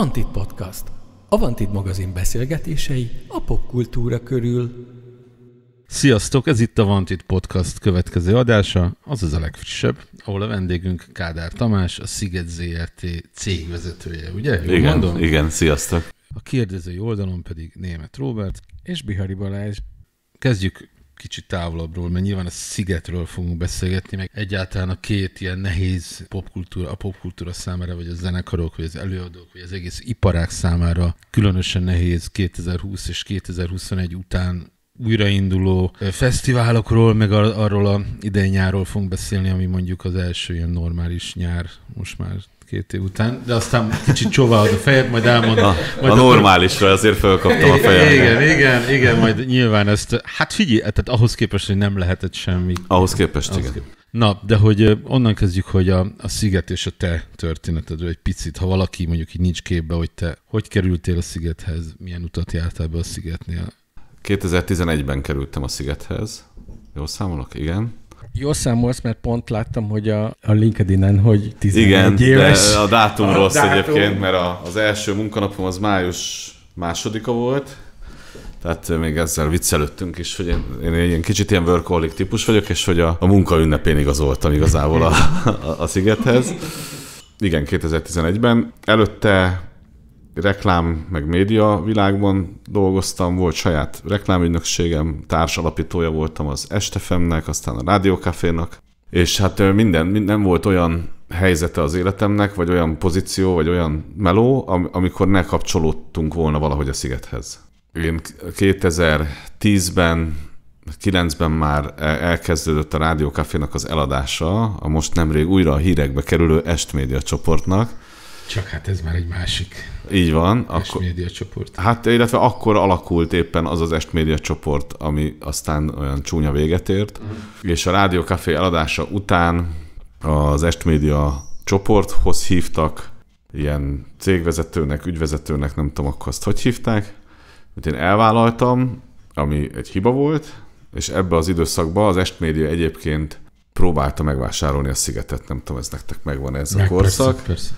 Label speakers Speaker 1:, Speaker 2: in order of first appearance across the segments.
Speaker 1: Vantit Podcast. Avantit magazin beszélgetései a popkultúra körül.
Speaker 2: Sziasztok, ez itt a Vantit Podcast következő adása, az az a legfrissebb, ahol a vendégünk Kádár Tamás, a Sziget ZRT cégvezetője, ugye? Jó igen, mondom? igen, sziasztok. A kérdezői oldalon pedig német Robert és Bihari Balázs. Kezdjük kicsit távolabbról, mert nyilván a szigetről fogunk beszélgetni, meg egyáltalán a két ilyen nehéz popkultúra, a popkultúra számára, vagy a zenekarok, vagy az előadók, vagy az egész iparák számára különösen nehéz 2020 és 2021 után újrainduló fesztiválokról, meg arról a idei nyáról fogunk beszélni, ami mondjuk az első ilyen normális nyár most már két év után, de aztán kicsit csóválod a fejed, majd elmondom. A, majd a normálisra akkor... azért fölkaptam a fejem. Igen, igen, igen, majd nyilván ezt, hát figyelj, tehát ahhoz képest, hogy nem lehetett semmi. Ahhoz képest, ahhoz igen. Képest. Na, de hogy onnan kezdjük, hogy a, a sziget és a te történetedről egy picit, ha valaki mondjuk így nincs képbe, hogy te hogy kerültél a szigethez, milyen utat jártál be a
Speaker 3: szigetnél? 2011-ben kerültem a szigethez. Jól számolok? Igen.
Speaker 1: Jó számolsz, mert pont láttam, hogy a, a LinkedIn-en, hogy 11 Igen, éves. De a dátum a rossz dátum. egyébként, mert a,
Speaker 3: az első munkanapom az május másodika volt, tehát még ezzel viccelődtünk is, hogy én, én ilyen kicsit ilyen workaholic típus vagyok, és hogy a, a munka ünnepén igazoltam igazából a, a, a szigethez. Igen, 2011-ben. Előtte reklám, meg média világban dolgoztam, volt saját reklámügynökségem, társalapítója voltam az Estefemnek, aztán a Rádiókafénak, és hát minden, nem volt olyan helyzete az életemnek, vagy olyan pozíció, vagy olyan meló, am- amikor ne kapcsolódtunk volna valahogy a szigethez. Én 2010-ben, 9-ben már e-, elkezdődött a Rádiókafénak az eladása, a most nemrég újra a hírekbe kerülő estmédia csoportnak,
Speaker 2: csak hát ez már egy másik
Speaker 3: Így van. Akkor, média csoport. Hát illetve akkor alakult éppen az az est média csoport, ami aztán olyan csúnya véget ért. Mm. És a Rádió Café eladása után az est média csoporthoz hívtak ilyen cégvezetőnek, ügyvezetőnek, nem tudom akkor azt hogy hívták, mert én elvállaltam, ami egy hiba volt, és ebbe az időszakban az Estmédia egyébként próbálta megvásárolni a szigetet. Nem tudom, ez nektek megvan ez Meg, a korszak. Persze, persze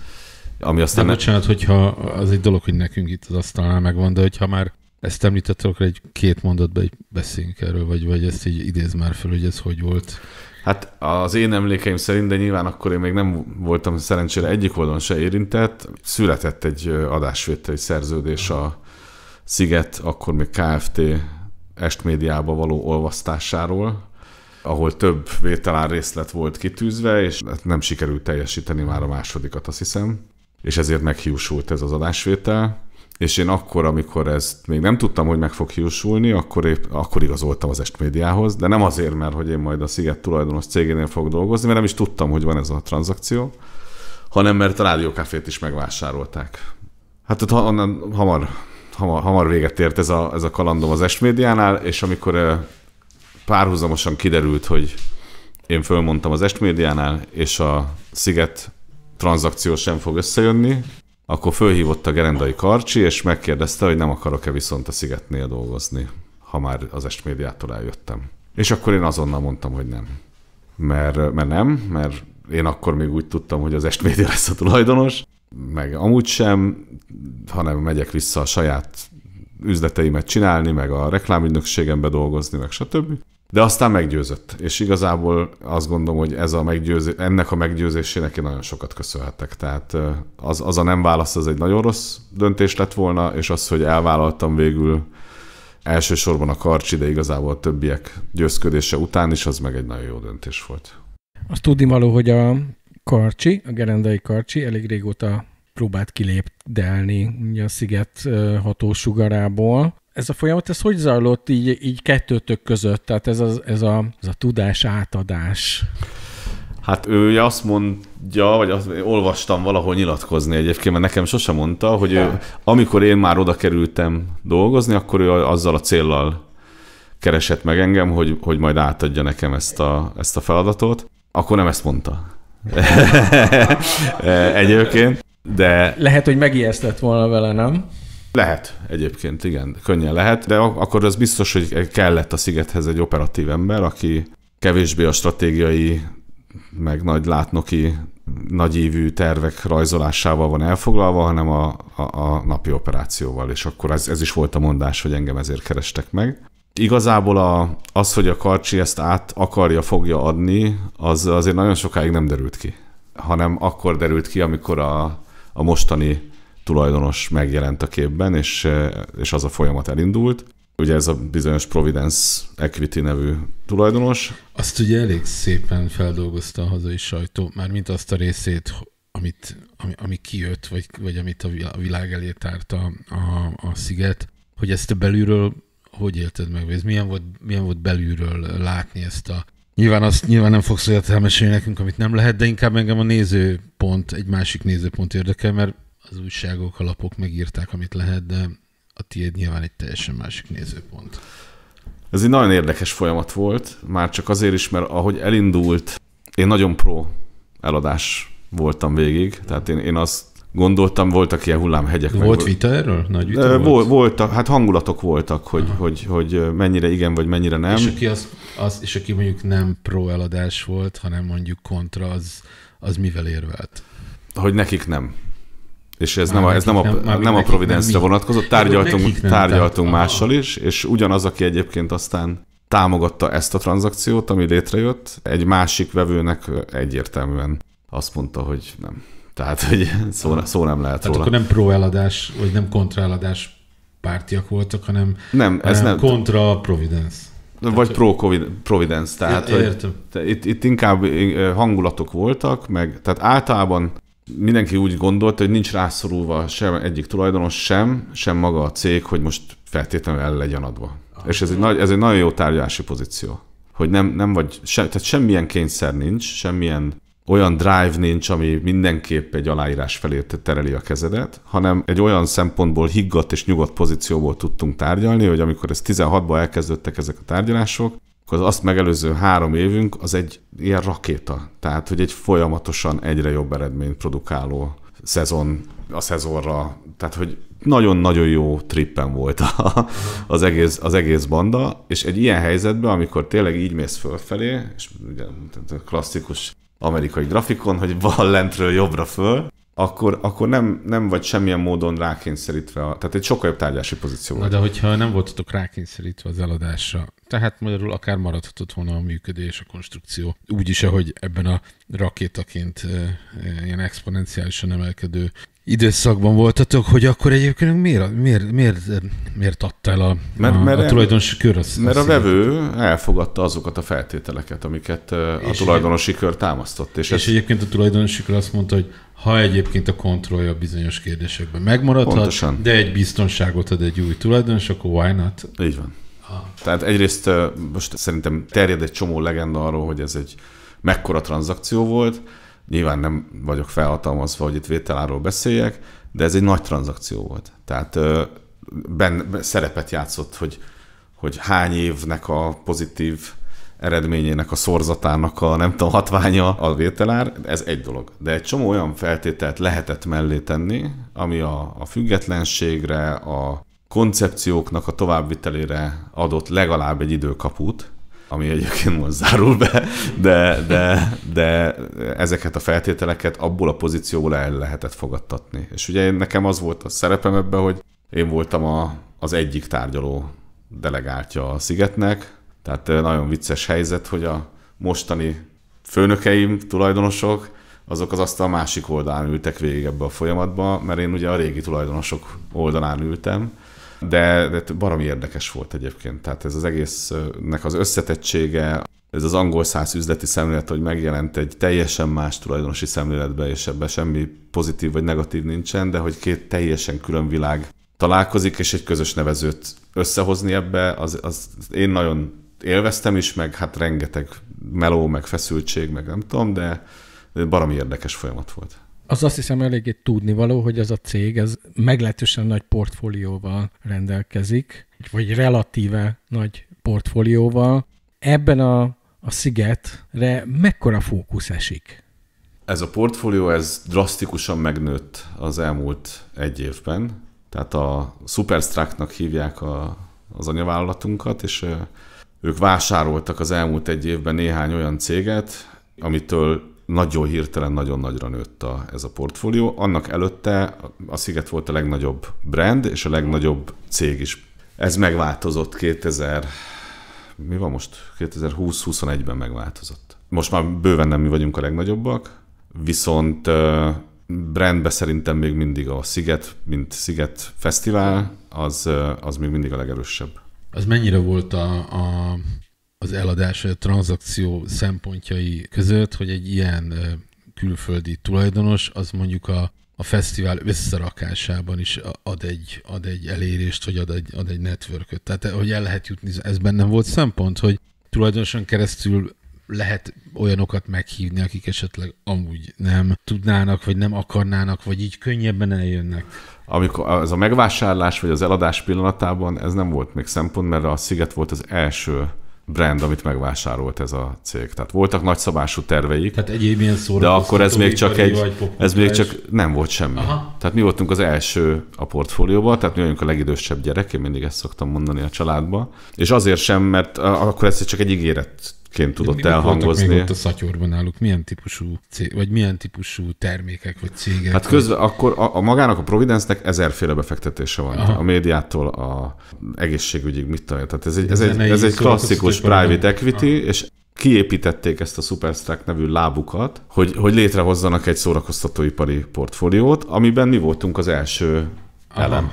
Speaker 3: ami aztán... De
Speaker 2: bocsánat, hogyha az egy dolog, hogy nekünk itt az asztalnál megvan, de hogyha már ezt említettél, akkor egy két mondatba egy beszéljünk erről, vagy, vagy ezt így idéz már fel, hogy ez hogy volt.
Speaker 3: Hát az én emlékeim szerint, de nyilván akkor én még nem voltam szerencsére egyik oldalon se érintett, született egy adásvételi szerződés a Sziget, akkor még KFT estmédiába való olvasztásáról, ahol több vételár részlet volt kitűzve, és hát nem sikerült teljesíteni már a másodikat, azt hiszem és ezért meghiúsult ez az adásvétel, és én akkor, amikor ezt még nem tudtam, hogy meg fog hiúsulni, akkor, épp, akkor igazoltam az Estmédiához, de nem azért, mert hogy én majd a Sziget tulajdonos cégénél fogok dolgozni, mert nem is tudtam, hogy van ez a tranzakció, hanem mert a rádiókafét is megvásárolták. Hát ott onnan hamar, hamar, hamar véget ért ez a, ez a kalandom az Estmédiánál, és amikor eh, párhuzamosan kiderült, hogy én fölmondtam az Estmédiánál, és a Sziget tranzakció sem fog összejönni, akkor fölhívott a gerendai karcsi, és megkérdezte, hogy nem akarok-e viszont a szigetnél dolgozni, ha már az estmédiától eljöttem. És akkor én azonnal mondtam, hogy nem. Mert, mert nem, mert én akkor még úgy tudtam, hogy az estmédia lesz a tulajdonos, meg amúgy sem, hanem megyek vissza a saját üzleteimet csinálni, meg a reklámügynökségembe dolgozni, meg stb. De aztán meggyőzött, és igazából azt gondolom, hogy ez a meggyőző, ennek a meggyőzésének én nagyon sokat köszönhetek. Tehát az, az a nem válasz, az egy nagyon rossz döntés lett volna, és az, hogy elvállaltam végül elsősorban a karcsi, de igazából a többiek győzködése után is, az meg egy nagyon jó döntés volt.
Speaker 1: Azt tudni való, hogy a karcsi, a gerendai karcsi elég régóta próbált kilépdelni a sziget hatósugarából, ez a folyamat, ez hogy zajlott így, így kettőtök között? Tehát ez a, ez a, ez a tudás átadás.
Speaker 3: Hát ő azt mondja, vagy azt, olvastam valahol nyilatkozni egyébként, mert nekem sose mondta, hogy ő, amikor én már oda kerültem dolgozni, akkor ő azzal a céllal keresett meg engem, hogy, hogy majd átadja nekem ezt a, ezt a feladatot. Akkor nem ezt mondta. egyébként. De...
Speaker 1: Lehet, hogy megijesztett volna vele, nem?
Speaker 3: Lehet egyébként, igen, könnyen lehet, de akkor az biztos, hogy kellett a szigethez egy operatív ember, aki kevésbé a stratégiai, meg nagy látnoki, nagyívű tervek rajzolásával van elfoglalva, hanem a, a, a napi operációval, és akkor ez, ez is volt a mondás, hogy engem ezért kerestek meg. Igazából a, az, hogy a Karcsi ezt át akarja, fogja adni, az azért nagyon sokáig nem derült ki, hanem akkor derült ki, amikor a, a mostani tulajdonos megjelent a képben, és, eh, és az a folyamat elindult. Ugye ez a bizonyos Providence Equity nevű tulajdonos. Azt ugye elég
Speaker 2: szépen feldolgozta a hazai sajtó, már mint azt a részét, amit, ami, ami kijött, vagy, vagy amit a világ elé tárta a, a, a sziget, hogy ezt a belülről hogy élted meg, ez milyen volt, milyen volt belülről látni ezt a Nyilván azt nyilván nem fogsz olyat elmesélni nekünk, amit nem lehet, de inkább engem a nézőpont, egy másik nézőpont érdekel, mert az újságok, a lapok megírták, amit lehet, de a tiéd nyilván egy teljesen másik nézőpont.
Speaker 3: Ez egy nagyon érdekes folyamat volt, már csak azért is, mert ahogy elindult, én nagyon pro eladás voltam végig, tehát én, én azt gondoltam, voltak ilyen hullámhegyek. Volt meg, vita erről? Nagy vita volt? volt? Voltak, hát hangulatok voltak, hogy, hogy, hogy mennyire igen, vagy mennyire nem. És aki, az,
Speaker 2: az, és aki mondjuk nem pro eladás volt, hanem mondjuk kontra, az, az mivel érvelt?
Speaker 3: Hogy nekik nem. És ez, nem a, ez nem, a, nem, a Providence-re vonatkozott, hát, tárgyaltunk, tárgyaltunk mással is, és ugyanaz, aki egyébként aztán támogatta ezt a tranzakciót, ami létrejött, egy másik vevőnek egyértelműen azt mondta, hogy nem. Tehát, hogy szó, szó nem lehet Tehát róla. akkor
Speaker 2: nem pro-eladás, vagy nem kontra-eladás pártiak voltak, hanem, nem, ez hanem
Speaker 3: nem. kontra Providence. Vagy tehát, pro Providence, tehát értem. Hogy, itt, itt inkább eh, hangulatok voltak, meg tehát általában mindenki úgy gondolta, hogy nincs rászorulva sem egyik tulajdonos sem, sem maga a cég, hogy most feltétlenül el legyen adva. Ah, És ez egy, nagy, ez egy nagyon jó tárgyalási pozíció, hogy nem, nem vagy, se, tehát semmilyen kényszer nincs, semmilyen olyan drive nincs, ami mindenképp egy aláírás felé tereli a kezedet, hanem egy olyan szempontból higgadt és nyugodt pozícióból tudtunk tárgyalni, hogy amikor ez 16-ban elkezdődtek ezek a tárgyalások, akkor az azt megelőző három évünk az egy ilyen rakéta. Tehát, hogy egy folyamatosan egyre jobb eredményt produkáló szezon a szezonra. Tehát, hogy nagyon-nagyon jó trippen volt a, az, egész, az egész banda, és egy ilyen helyzetben, amikor tényleg így mész fölfelé, és ugye klasszikus amerikai grafikon, hogy van lentről jobbra föl, akkor, akkor nem, nem vagy semmilyen módon rákényszerítve, a, tehát egy sokkal jobb tárgyási pozíció. Na, de
Speaker 2: hogyha nem voltatok rákényszerítve az eladásra, tehát magyarul akár maradhatott volna a működés, a konstrukció. Úgy is, ahogy ebben a rakétaként ilyen exponenciálisan emelkedő időszakban voltatok, hogy akkor egyébként miért, miért, miért, miért adta el a, mert, a, mert a tulajdonosi kör? Az, mert a vevő
Speaker 3: elfogadta azokat a feltételeket, amiket a tulajdonosi kör támasztott. És, és ez...
Speaker 2: egyébként a tulajdonosi kör azt mondta, hogy ha egyébként a kontrollja bizonyos kérdésekben megmaradhat, Pontosan. de egy biztonságot ad egy új tulajdonos, akkor why not?
Speaker 3: Így van. Tehát egyrészt most szerintem terjed egy csomó legenda arról, hogy ez egy mekkora tranzakció volt. Nyilván nem vagyok felhatalmazva, hogy itt vételáról beszéljek, de ez egy nagy tranzakció volt. Tehát ben, szerepet játszott, hogy, hogy hány évnek a pozitív eredményének, a szorzatának a nem tudom, hatványa a vételár, ez egy dolog. De egy csomó olyan feltételt lehetett mellé tenni, ami a, a függetlenségre, a koncepcióknak a továbbvitelére adott legalább egy időkaput, ami egyébként most zárul be, de, de, de ezeket a feltételeket abból a pozícióból el lehetett fogadtatni. És ugye nekem az volt a szerepem ebben, hogy én voltam a, az egyik tárgyaló delegáltja a szigetnek, tehát eh, nagyon vicces helyzet, hogy a mostani főnökeim, tulajdonosok, azok az azt a másik oldalán ültek végig ebbe a folyamatba, mert én ugye a régi tulajdonosok oldalán ültem, de, de baromi érdekes volt egyébként. Tehát ez az egésznek az összetettsége, ez az angol száz üzleti szemlélet, hogy megjelent egy teljesen más tulajdonosi szemléletbe, és ebben semmi pozitív vagy negatív nincsen, de hogy két teljesen külön világ találkozik, és egy közös nevezőt összehozni ebbe, az, az én nagyon élveztem is, meg hát rengeteg meló, meg feszültség, meg nem tudom, de baromi érdekes folyamat volt
Speaker 1: az azt hiszem eléggé tudnivaló, hogy ez a cég ez meglehetősen nagy portfólióval rendelkezik, vagy relatíve nagy portfólióval. Ebben a, a szigetre mekkora fókusz esik?
Speaker 3: Ez a portfólió, ez drasztikusan megnőtt az elmúlt egy évben. Tehát a Superstruck-nak hívják a, az anyavállalatunkat, és ők vásároltak az elmúlt egy évben néhány olyan céget, amitől nagyon hirtelen, nagyon nagyra nőtt a, ez a portfólió. Annak előtte a Sziget volt a legnagyobb brand, és a legnagyobb cég is. Ez megváltozott 2000, mi van most? 2020-21-ben megváltozott. Most már bőven nem mi vagyunk a legnagyobbak, viszont brandbe szerintem még mindig a Sziget, mint Sziget Fesztivál, az, az még mindig a legerősebb.
Speaker 2: Az mennyire volt a, a az eladás a tranzakció szempontjai között, hogy egy ilyen külföldi tulajdonos, az mondjuk a, a fesztivál összerakásában is ad egy, ad egy elérést, hogy ad egy, ad egy networköt. Tehát, hogy el lehet jutni, ez bennem volt szempont, hogy tulajdonosan keresztül lehet olyanokat meghívni, akik esetleg amúgy nem tudnának, vagy nem akarnának, vagy így könnyebben
Speaker 3: eljönnek. Amikor az a megvásárlás, vagy az eladás pillanatában ez nem volt még szempont, mert a Sziget volt az első brand, amit megvásárolt ez a cég. Tehát voltak nagyszabású terveik. Tehát egyéb ilyen De akkor ez még csak egy, ez még csak nem volt semmi. Aha. Tehát mi voltunk az első a portfólióban, tehát mi vagyunk a legidősebb gyerek, én mindig ezt szoktam mondani a családba. És azért sem, mert akkor ez csak egy ígéret ként tudott De elhangozni. Még ott a
Speaker 2: szatyorban náluk milyen típusú, cég, vagy milyen típusú termékek vagy cégek? Hát közben
Speaker 3: vagy... akkor a, a magának a Providence-nek ezerféle befektetése van. Aha. A médiától a egészségügyig mit tanulja. Tehát ez egy, ez egy, ez egy klasszikus private equity, Aha. és kiépítették ezt a Superstack nevű lábukat, hogy, hogy létrehozzanak egy szórakoztatóipari portfóliót, amiben mi voltunk az első Aha. elem.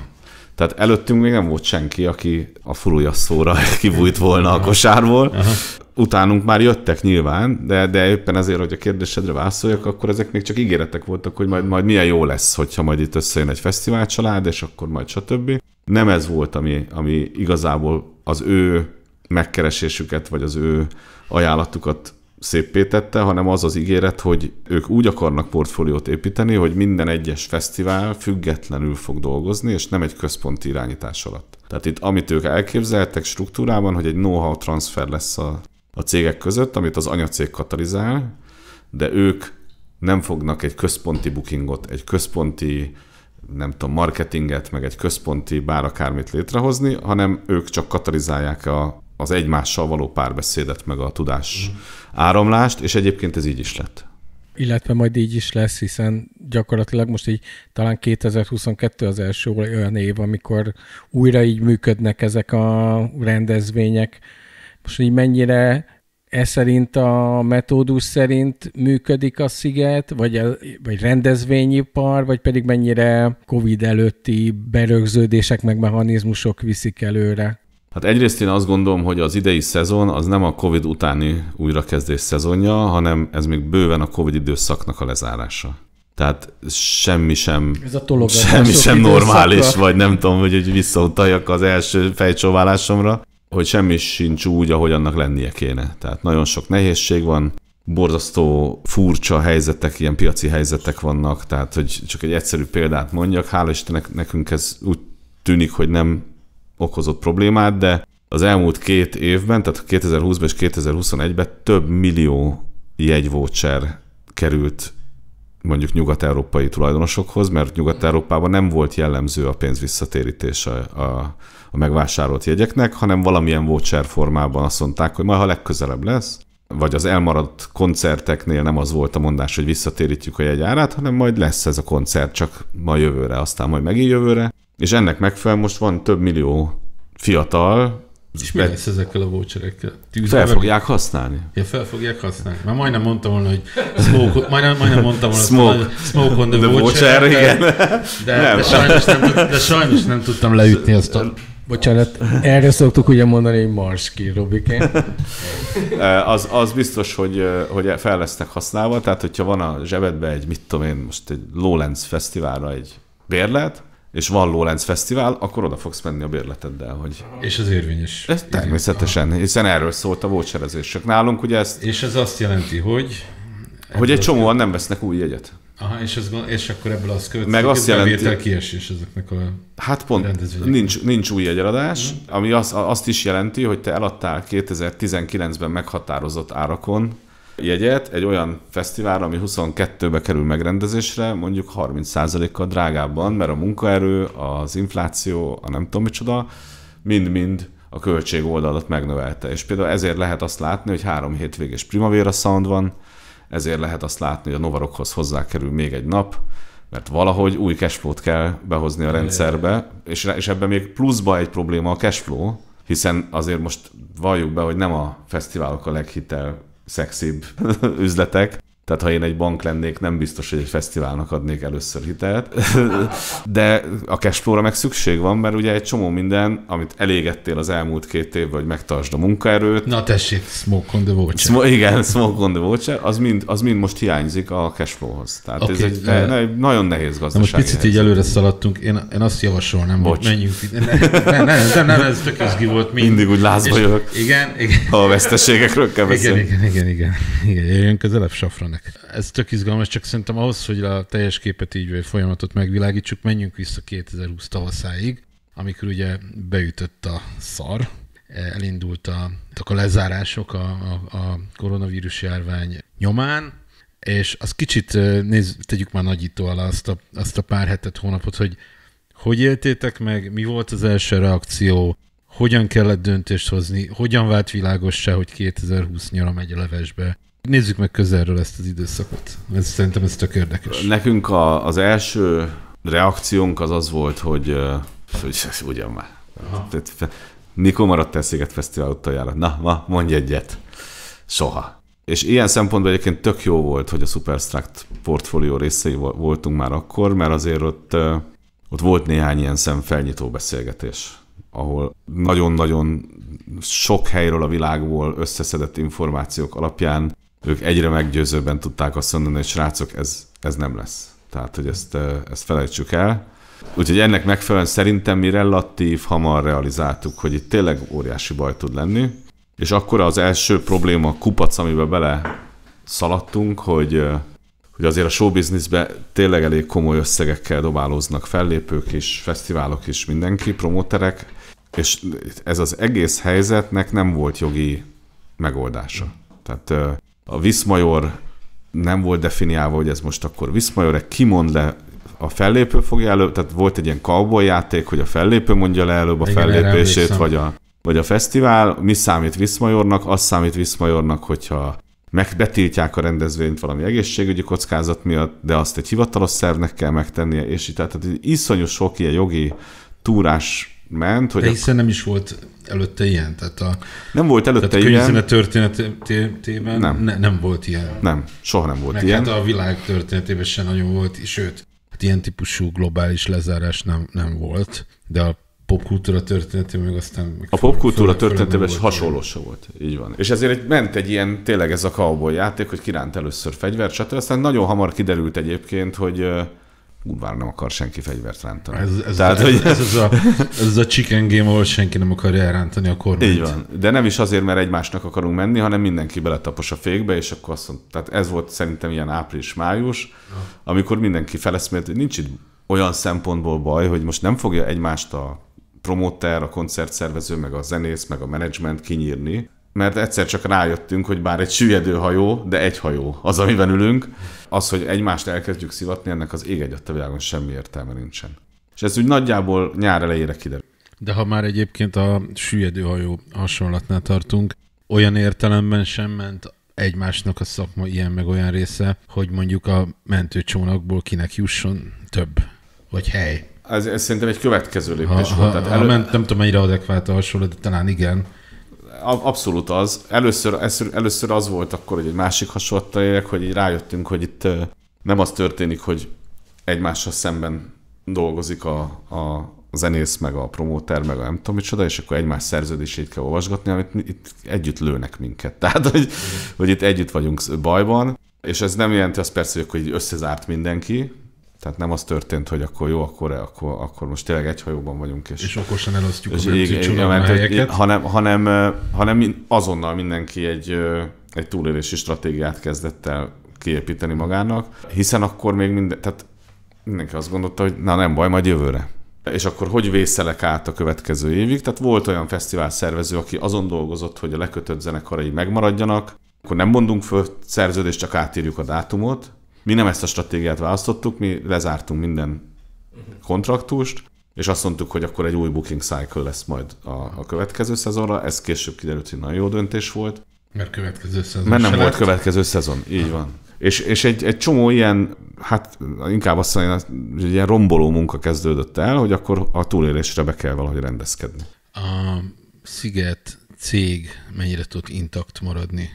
Speaker 3: Tehát előttünk még nem volt senki, aki a furulja szóra kibújt volna a kosárból. Aha utánunk már jöttek nyilván, de, de éppen ezért, hogy a kérdésedre válaszoljak, akkor ezek még csak ígéretek voltak, hogy majd, majd milyen jó lesz, hogyha majd itt összejön egy fesztivál család, és akkor majd stb. Nem ez volt, ami, ami igazából az ő megkeresésüket, vagy az ő ajánlatukat szépé tette, hanem az az ígéret, hogy ők úgy akarnak portfóliót építeni, hogy minden egyes fesztivál függetlenül fog dolgozni, és nem egy központi irányítás alatt. Tehát itt amit ők elképzeltek struktúrában, hogy egy know-how transfer lesz a a cégek között, amit az anyacég katalizál, de ők nem fognak egy központi bookingot, egy központi nem tudom, marketinget, meg egy központi bár akármit létrehozni, hanem ők csak katalizálják a, az egymással való párbeszédet, meg a tudás mm. áramlást, és egyébként ez így is lett.
Speaker 1: Illetve majd így is lesz, hiszen gyakorlatilag most így talán 2022 az első olyan év, amikor újra így működnek ezek a rendezvények, most, hogy mennyire ez szerint a metódus szerint működik a sziget, vagy, a, vagy rendezvényipar, vagy pedig mennyire COVID előtti berögződések meg mechanizmusok viszik előre?
Speaker 3: Hát egyrészt én azt gondolom, hogy az idei szezon az nem a COVID utáni újrakezdés szezonja, hanem ez még bőven a COVID időszaknak a lezárása. Tehát semmi sem, ez a semmi sem normális, vagy nem tudom, hogy, hogy visszautaljak az első fejcsóválásomra hogy semmi sincs úgy, ahogy annak lennie kéne. Tehát nagyon sok nehézség van, borzasztó furcsa helyzetek, ilyen piaci helyzetek vannak, tehát hogy csak egy egyszerű példát mondjak, hála Istennek nekünk ez úgy tűnik, hogy nem okozott problémát, de az elmúlt két évben, tehát 2020-ban és 2021-ben több millió jegyvócser került mondjuk nyugat-európai tulajdonosokhoz, mert nyugat-európában nem volt jellemző a pénz visszatérítése a, a megvásárolt jegyeknek, hanem valamilyen voucher formában azt mondták, hogy majd ha legközelebb lesz, vagy az elmaradt koncerteknél nem az volt a mondás, hogy visszatérítjük a jegyárát, hanem majd lesz ez a koncert, csak ma jövőre, aztán majd megint jövőre. És ennek megfelelően most van több millió fiatal, és mi lesz
Speaker 2: ezekkel a voucherekkel? Tűzbe fel fogják használni. Ja, fel fogják használni. Már majdnem mondtam volna, hogy smoke, majdnem, majdnem mondtam volna, smoke, hogy smoke on the, the voucher, voucher igen.
Speaker 3: De, nem. De, sajnos nem, de sajnos nem tudtam leütni
Speaker 1: azt a szóval, Bocsánat, erre szoktuk ugye mondani, hogy mars ki, Robikén.
Speaker 3: az, az biztos, hogy, hogy fel lesznek használva, tehát hogyha van a zsebedben egy, mit tudom én, most egy Lowlands fesztiválra egy bérlet, és van Lowlands Fesztivál, akkor oda fogsz menni a bérleteddel. Hogy... És az érvényes. Ez természetesen, hiszen erről szólt a voucherezés. Csak nálunk ugye ezt... És ez azt jelenti, hogy... Hogy egy csomóan nem vesznek új jegyet.
Speaker 2: Aha, és, ez, és akkor ebből az következik, Meg azt jelenti, kiesés ezeknek
Speaker 3: a Hát pont, nincs, nincs új jegyeladás, mm. ami az, azt is jelenti, hogy te eladtál 2019-ben meghatározott árakon, jegyet egy olyan fesztiválra, ami 22-be kerül megrendezésre, mondjuk 30%-kal drágábban, mert a munkaerő, az infláció, a nem tudom micsoda, mind-mind a költség oldalat megnövelte. És például ezért lehet azt látni, hogy három hétvégés Primavera Sound van, ezért lehet azt látni, hogy a Novarokhoz hozzákerül még egy nap, mert valahogy új cashflow-t kell behozni a rendszerbe, és, és ebben még pluszba egy probléma a cashflow, hiszen azért most valljuk be, hogy nem a fesztiválok a leghitel szexibb üzletek. Tehát ha én egy bank lennék, nem biztos, hogy egy fesztiválnak adnék először hitelt. De a cashflow meg szükség van, mert ugye egy csomó minden, amit elégettél az elmúlt két évben, hogy megtartsd a munkaerőt. Na
Speaker 2: tessék, smoke on the water. Sm-
Speaker 3: igen, smoke on the water, az mind, az mind most hiányzik a cashflow-hoz. Tehát okay, ez egy, de... ne, nagyon nehéz gazdaság. Most picit így
Speaker 2: előre szaladtunk, én, én azt javasolnám, Bocs. hogy menjünk. Nem, nem, nem, ez tök izgi volt. Mind. Mindig úgy lázba jövök. Igen, igen. Ha a veszteségekről kell igen, igen, igen, igen, igen. Jöjjön közelebb safran lesznek. Ez tök izgalmas, csak szerintem ahhoz, hogy a teljes képet így folyamatot megvilágítsuk, menjünk vissza 2020 tavaszáig, amikor ugye beütött a szar, elindult a, a lezárások a, a, a koronavírus járvány nyomán, és az kicsit nézz, tegyük már nagyító alá azt a, azt a pár hetet, hónapot, hogy hogy éltétek meg, mi volt az első reakció, hogyan kellett döntést hozni, hogyan vált világossá, hogy 2020 nyara megy a levesbe, Nézzük meg közelről ezt az időszakot. Ez, szerintem ez tök érdekes.
Speaker 3: Nekünk a, az első reakciónk az az volt, hogy, hogy ugyan már. Aha. Mikor maradt el Sziget Fesztivál utoljára? Na, ma mondj egyet. Soha. És ilyen szempontból egyébként tök jó volt, hogy a Superstruct portfólió részei voltunk már akkor, mert azért ott, ott volt néhány ilyen szemfelnyitó beszélgetés, ahol nagyon-nagyon sok helyről a világból összeszedett információk alapján ők egyre meggyőzőbben tudták azt mondani, hogy srácok, ez, ez nem lesz. Tehát, hogy ezt, ezt felejtsük el. Úgyhogy ennek megfelelően szerintem mi relatív hamar realizáltuk, hogy itt tényleg óriási baj tud lenni. És akkor az első probléma a kupac, amiben bele szaladtunk, hogy, hogy azért a showbizniszben tényleg elég komoly összegekkel dobálóznak fellépők is, fesztiválok is, mindenki, promóterek, és ez az egész helyzetnek nem volt jogi megoldása. Tehát a Viszmajor nem volt definiálva, hogy ez most akkor Viszmajor, kimond le a fellépő fogja elő, tehát volt egy ilyen cowboy játék, hogy a fellépő mondja le előbb a Igen, fellépését, vagy a, vagy a fesztivál, mi számít Viszmajornak, az számít Viszmajornak, hogyha megbetiltják a rendezvényt valami egészségügyi kockázat miatt, de azt egy hivatalos szervnek kell megtennie, és így tehát, tehát iszonyú sok ilyen jogi túrás ment. Hogy De hiszen
Speaker 2: nem is volt előtte ilyen. Tehát a, nem volt előtte tehát a ilyen. történetében nem. Ne, nem volt ilyen. Nem, soha nem volt Meg ilyen. Hát a világ történetében sem nagyon volt, sőt, hát ilyen típusú globális lezárás nem, nem volt, de a popkultúra történetében meg aztán... Meg a popkultúra történetében is hasonló se volt, így van. És
Speaker 3: ezért ment egy ilyen, tényleg ez a cowboy játék, hogy kiránt először fegyvert, stb. Aztán nagyon hamar kiderült egyébként, hogy kurvára nem akar senki fegyvert rántani. Ez, ez, Tehát, ez, hogy... ez, ez, a,
Speaker 2: ez a chicken game, ahol senki nem akarja elrántani a kormányt. Így van.
Speaker 3: De nem is azért, mert egymásnak akarunk menni, hanem mindenki beletapos a fékbe, és akkor azt mondta, tehát ez volt szerintem ilyen április-május, amikor mindenki feleszmélt, hogy nincs itt olyan szempontból baj, hogy most nem fogja egymást a promóter, a koncertszervező, meg a zenész, meg a menedzsment kinyírni, mert egyszer csak rájöttünk, hogy bár egy süllyedő hajó, de egy hajó az, amiben ülünk, az, hogy egymást elkezdjük szivatni, ennek az ég egyet a világon semmi értelme nincsen. És ez úgy nagyjából nyár elejére kiderül.
Speaker 2: De ha már egyébként a süllyedő hajó hasonlatnál tartunk, olyan értelemben sem ment egymásnak a szakma ilyen meg olyan része, hogy mondjuk a mentőcsónakból kinek jusson több, vagy hely.
Speaker 3: Ez, ez szerintem egy következő lépés ha, volt. Tehát ha, elő... ment,
Speaker 2: nem tudom, mennyire adekvált a hasonló, de talán igen
Speaker 3: abszolút az. Először, először az volt akkor, hogy egy másik hasonlattal élek, hogy így rájöttünk, hogy itt nem az történik, hogy egymással szemben dolgozik a, a zenész, meg a promóter, meg a nem tudom micsoda, és akkor egymás szerződését kell olvasgatni, amit itt együtt lőnek minket. Tehát, hogy, hogy itt együtt vagyunk bajban, és ez nem jelenti azt persze, hogy összezárt mindenki, tehát nem az történt, hogy akkor jó, akkor, akkor, akkor most tényleg egy hajóban vagyunk. És, és okosan elosztjuk és a benzicsolagmájeket. Hanem, hanem, hanem azonnal mindenki egy, egy túlélési stratégiát kezdett el kiépíteni magának, hiszen akkor még minden, tehát mindenki azt gondolta, hogy na nem baj, majd jövőre. És akkor hogy vészelek át a következő évig? Tehát volt olyan fesztivál szervező, aki azon dolgozott, hogy a lekötött zenekarai megmaradjanak, akkor nem mondunk föl szerződést, csak átírjuk a dátumot, mi nem ezt a stratégiát választottuk, mi lezártunk minden kontraktust, és azt mondtuk, hogy akkor egy új booking cycle lesz majd a, a következő szezonra. Ez később kiderült, hogy nagyon jó döntés volt. Mert következő szezon. Mert nem volt lett. következő szezon, így Aha. van. És, és egy, egy csomó ilyen, hát inkább azt mondja, hogy ilyen romboló munka kezdődött el, hogy akkor a túlélésre be kell valahogy rendezkedni.
Speaker 2: A Sziget cég mennyire tud intakt maradni?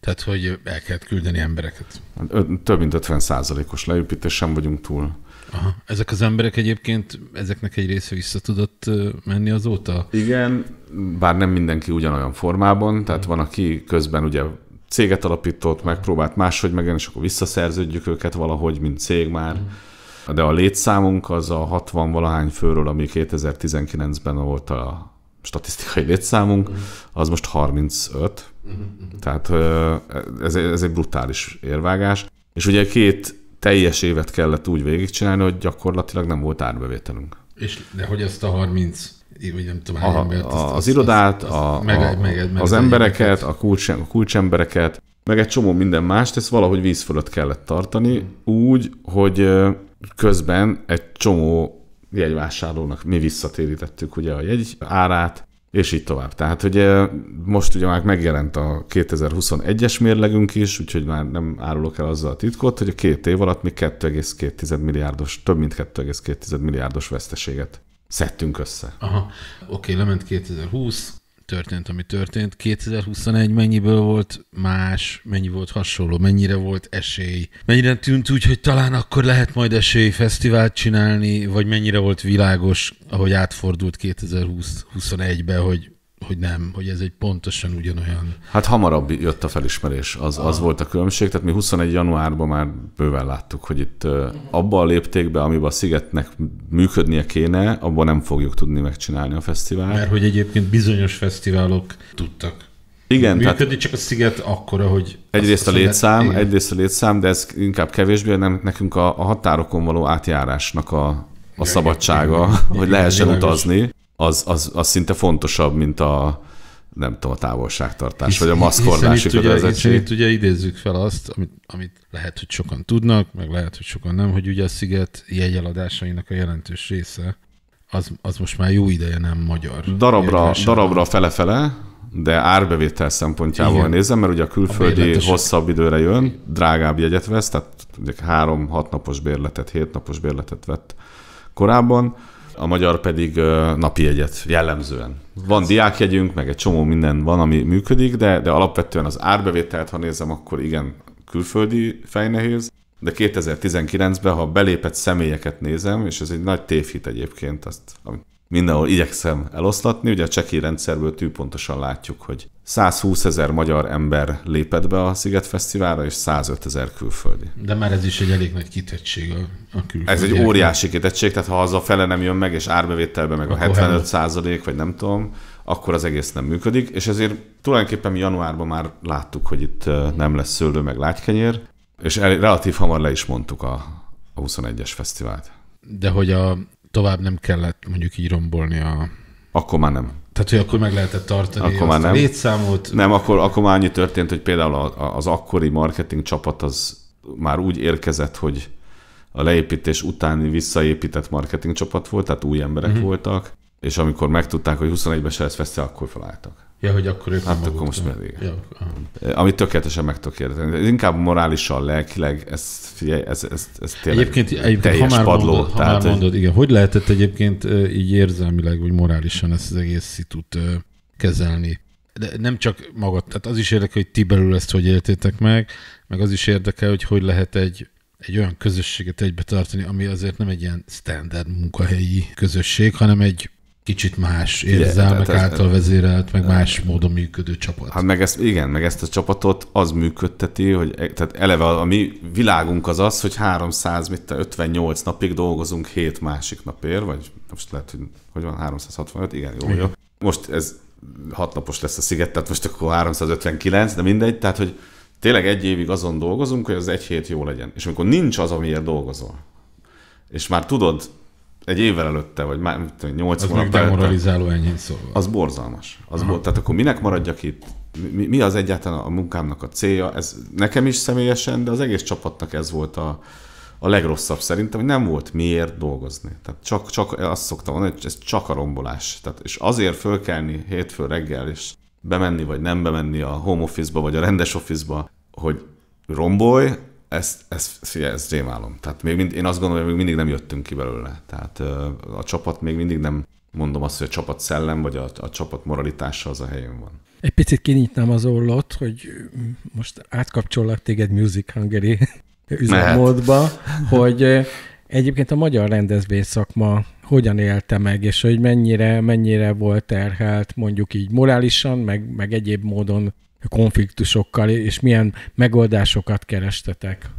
Speaker 2: Tehát, hogy el kellett
Speaker 3: küldeni embereket. Hát több mint 50 százalékos leépítés, sem vagyunk túl. Aha.
Speaker 2: Ezek az emberek egyébként, ezeknek egy része vissza tudott menni azóta?
Speaker 3: Igen, bár nem mindenki ugyanolyan formában, tehát van, aki közben ugye céget alapított, megpróbált máshogy megen, és akkor visszaszerződjük őket valahogy, mint cég már. de a létszámunk az a 60 valahány főről, ami 2019-ben volt a statisztikai létszámunk, uh-huh. az most 35. Uh-huh. Mhm, mhm. Tehát ez, ez egy brutális érvágás. És ugye két teljes évet kellett úgy végigcsinálni, hogy gyakorlatilag nem volt árbevételünk.
Speaker 2: És de hogy ezt a 30 vagy nem tudom, hány a, embert, azt, az, az irodát, azt, a, meg, a, meg, meg, az embereket,
Speaker 3: a, kulcs, a kulcsembereket, meg egy csomó minden mást, ezt valahogy víz fölött kellett tartani, mm. úgy, hogy közben egy csomó jegyvásárlónak mi visszatérítettük ugye a jegy árát, és így tovább. Tehát ugye most ugye már megjelent a 2021-es mérlegünk is, úgyhogy már nem árulok el azzal a titkot, hogy a két év alatt mi 2,2 milliárdos, több mint 2,2 milliárdos veszteséget szedtünk össze.
Speaker 2: Aha, oké, okay, lement 2020, történt, ami történt. 2021 mennyiből volt más, mennyi volt hasonló, mennyire volt esély, mennyire tűnt úgy, hogy talán akkor lehet majd esély fesztivált csinálni, vagy mennyire volt világos, ahogy átfordult 2021 21 be hogy hogy nem, hogy ez egy pontosan ugyanolyan.
Speaker 3: Hát hamarabb jött a felismerés, az, az a... volt a különbség. Tehát mi 21. januárban már bőven láttuk, hogy itt mhm. abba a léptékben, amiben a Szigetnek működnie kéne, abban nem fogjuk tudni megcsinálni a fesztivált.
Speaker 2: Mert hogy egyébként bizonyos
Speaker 3: fesztiválok tudtak. Igen, működni,
Speaker 2: tehát csak a sziget akkora, hogy... Egyrészt a létszám, lehet...
Speaker 3: egyrészt a létszám, de ez inkább kevésbé, nem nekünk a, a határokon való átjárásnak a, a igen, szabadsága, igen, hogy igen, lehessen igen, utazni az, az, az szinte fontosabb, mint a nem tudom, a távolságtartás, hisz, vagy a maszkordási kötelezettség. Itt, itt
Speaker 2: ugye idézzük fel azt, amit, amit lehet, hogy sokan tudnak, meg lehet, hogy sokan nem, hogy ugye a sziget jegyeladásainak a jelentős része, az, az most már jó ideje nem magyar. Darabra, darabra
Speaker 3: fele-fele, de árbevétel szempontjából Igen. nézem, mert ugye a külföldi a hosszabb időre jön, drágább jegyet vesz, tehát három-hat napos bérletet, hét napos bérletet vett korábban, a magyar pedig napi jegyet jellemzően. Van diákjegyünk, meg egy csomó minden van, ami működik, de, de alapvetően az árbevételt, ha nézem, akkor igen, külföldi fejnehéz. De 2019-ben, ha belépett személyeket nézem, és ez egy nagy tévhit egyébként, azt, amit mindenhol igyekszem eloszlatni. Ugye a cseki rendszerből tűpontosan látjuk, hogy 120 ezer magyar ember lépett be a Sziget Fesztiválra, és 105 ezer külföldi.
Speaker 2: De már ez is egy elég nagy kitettség a, a külföldi. Ez egy óriási
Speaker 3: kitettség, tehát ha a fele nem jön meg, és árbevételben meg Akkor a 75 százalék, vagy nem tudom, akkor az egész nem működik, és ezért tulajdonképpen mi januárban már láttuk, hogy itt nem lesz szőlő, meg lágykenyér, és el, relatív hamar le is mondtuk a, a 21-es fesztivált. De
Speaker 2: hogy a tovább nem kellett mondjuk így rombolni a... Akkor már nem. Tehát, hogy akkor meg lehetett tartani akkor már nem. a létszámot. Nem,
Speaker 3: akkor, akkor már annyi történt, hogy például az akkori marketing csapat az már úgy érkezett, hogy a leépítés utáni visszaépített marketing csapat volt, tehát új emberek mm-hmm. voltak, és amikor megtudták, hogy 21-ben se lesz fesztivál, akkor felálltak. Ja, hogy akkor ők hát akkor most pedig. Ja, eh, Amit tökéletesen meg tudok érteni. inkább morálisan, lelkileg, ez, figyelj, ez, ez, ez tényleg egyébként, egyébként, teljes ha már padló. Mondod, tehát, ha már mondod,
Speaker 2: igen. Hogy lehetett egyébként eh, így érzelmileg, vagy morálisan ezt az egész szitut eh, kezelni? De nem csak magad, tehát az is érdekel, hogy ti belül ezt hogy éltétek meg, meg az is érdekel, hogy hogy lehet egy egy olyan közösséget egybe tartani, ami azért nem egy ilyen standard munkahelyi közösség, hanem egy kicsit más érzelmek igen, által ez, vezérelt, meg más módon működő csapat.
Speaker 3: Hát meg ezt, igen, meg ezt a csapatot az működteti, hogy e- tehát eleve a, a mi világunk az az, hogy 358 napig dolgozunk 7 másik napért, vagy most lehet, hogy, hogy van 365, igen, jó, igen. Most ez hatnapos lesz a sziget, tehát most akkor 359, de mindegy, tehát hogy tényleg egy évig azon dolgozunk, hogy az egy hét jó legyen. És amikor nincs az, amiért dolgozol, és már tudod, egy évvel előtte, vagy már tudom, 8 az demoralizáló ennyi szóval. Az borzalmas. Az bor, tehát akkor minek maradjak itt? Mi, mi az egyáltalán a munkámnak a célja? Ez nekem is személyesen, de az egész csapatnak ez volt a, a legrosszabb szerintem, hogy nem volt miért dolgozni. Tehát csak, csak azt szoktam mondani, hogy ez csak a rombolás. Tehát, és azért fölkelni hétfő reggel, és bemenni vagy nem bemenni a home office-ba, vagy a rendes office-ba, hogy rombolj, ezt, ezt, figyelj, ez rémálom. Tehát még mind, én azt gondolom, hogy még mindig nem jöttünk ki belőle. Tehát a csapat még mindig nem, mondom azt, hogy a csapat szellem, vagy a, a csapat moralitása az a helyén van.
Speaker 1: Egy picit kinyitnám az ollót, hogy most átkapcsollak téged Music Hungary üzemmódba, hogy egyébként a magyar rendezvény szakma hogyan élte meg, és hogy mennyire, mennyire volt terhelt mondjuk így morálisan, meg, meg egyéb módon konfliktusokkal, és milyen megoldásokat kerestetek?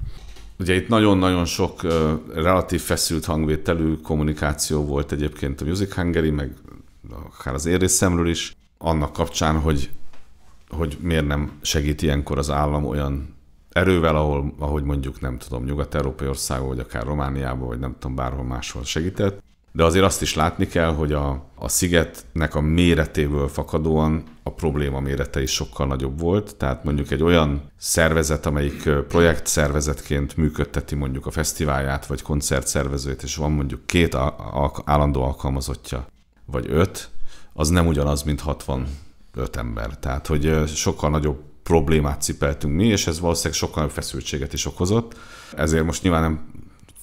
Speaker 3: Ugye itt nagyon-nagyon sok uh, relatív feszült hangvételű kommunikáció volt egyébként a Music Hungary, meg akár az érészemről is, annak kapcsán, hogy, hogy miért nem segít ilyenkor az állam olyan erővel, ahol, ahogy mondjuk nem tudom, nyugat-európai országban, vagy akár Romániában, vagy nem tudom, bárhol máshol segített. De azért azt is látni kell, hogy a, a szigetnek a méretéből fakadóan a probléma mérete is sokkal nagyobb volt, tehát mondjuk egy olyan szervezet, amelyik projektszervezetként működteti mondjuk a fesztiválját, vagy koncertszervezőt, és van mondjuk két állandó alkalmazottja, vagy öt, az nem ugyanaz, mint 65 ember. Tehát, hogy sokkal nagyobb problémát cipeltünk mi, és ez valószínűleg sokkal nagyobb feszültséget is okozott. Ezért most nyilván nem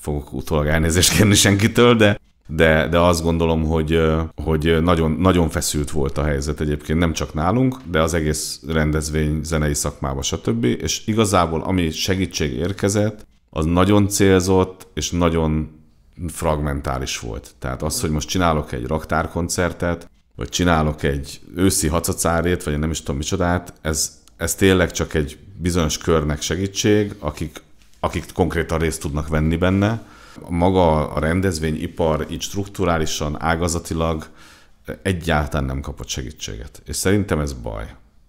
Speaker 3: fogok utólag elnézést kérni senkitől, de de, de azt gondolom, hogy, hogy nagyon, nagyon feszült volt a helyzet egyébként, nem csak nálunk, de az egész rendezvény zenei szakmába, stb. És igazából ami segítség érkezett, az nagyon célzott, és nagyon fragmentális volt. Tehát az, hogy most csinálok egy raktárkoncertet, vagy csinálok egy őszi hacacárét, vagy nem is tudom micsodát, ez, ez tényleg csak egy bizonyos körnek segítség, akik, akik konkrétan részt tudnak venni benne, maga a rendezvényipar így strukturálisan, ágazatilag eh, egyáltalán nem kapott segítséget. És szerintem ez baj.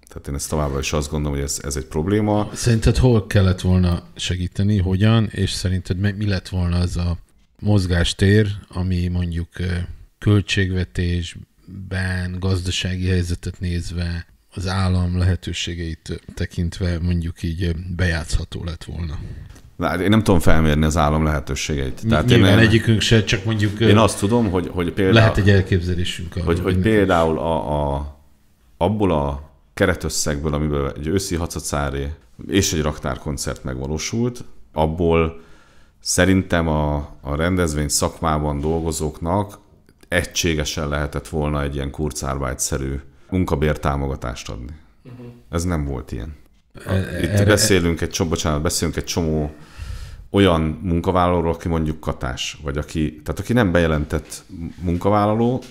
Speaker 3: Tehát én ezt továbbra is azt gondolom, hogy ez, ez egy probléma.
Speaker 2: Szerinted hol kellett volna segíteni, hogyan, és szerinted mi lett volna az a mozgástér, ami mondjuk eh, költségvetésben, gazdasági helyzetet nézve, az állam lehetőségeit tekintve mondjuk így eh, bejátszható lett volna?
Speaker 3: Hát én nem tudom felmérni az állam lehetőségeit. Tehát Nyilván én nem, egyikünk se, csak mondjuk... Én azt tudom, hogy, hogy például... Lehet egy elképzelésünk. Arra, hogy, hogy például a, a, abból a keretösszegből, amiből egy őszi hacacáré és egy raktárkoncert megvalósult, abból szerintem a, a rendezvény szakmában dolgozóknak egységesen lehetett volna egy ilyen kurcárbájtszerű munkabértámogatást adni. Uh-huh. Ez nem volt ilyen. E- Itt erre, beszélünk egy csomó, bocsánat, beszélünk egy csomó olyan munkavállalóról, aki mondjuk katás, vagy aki, tehát aki nem bejelentett munkavállaló,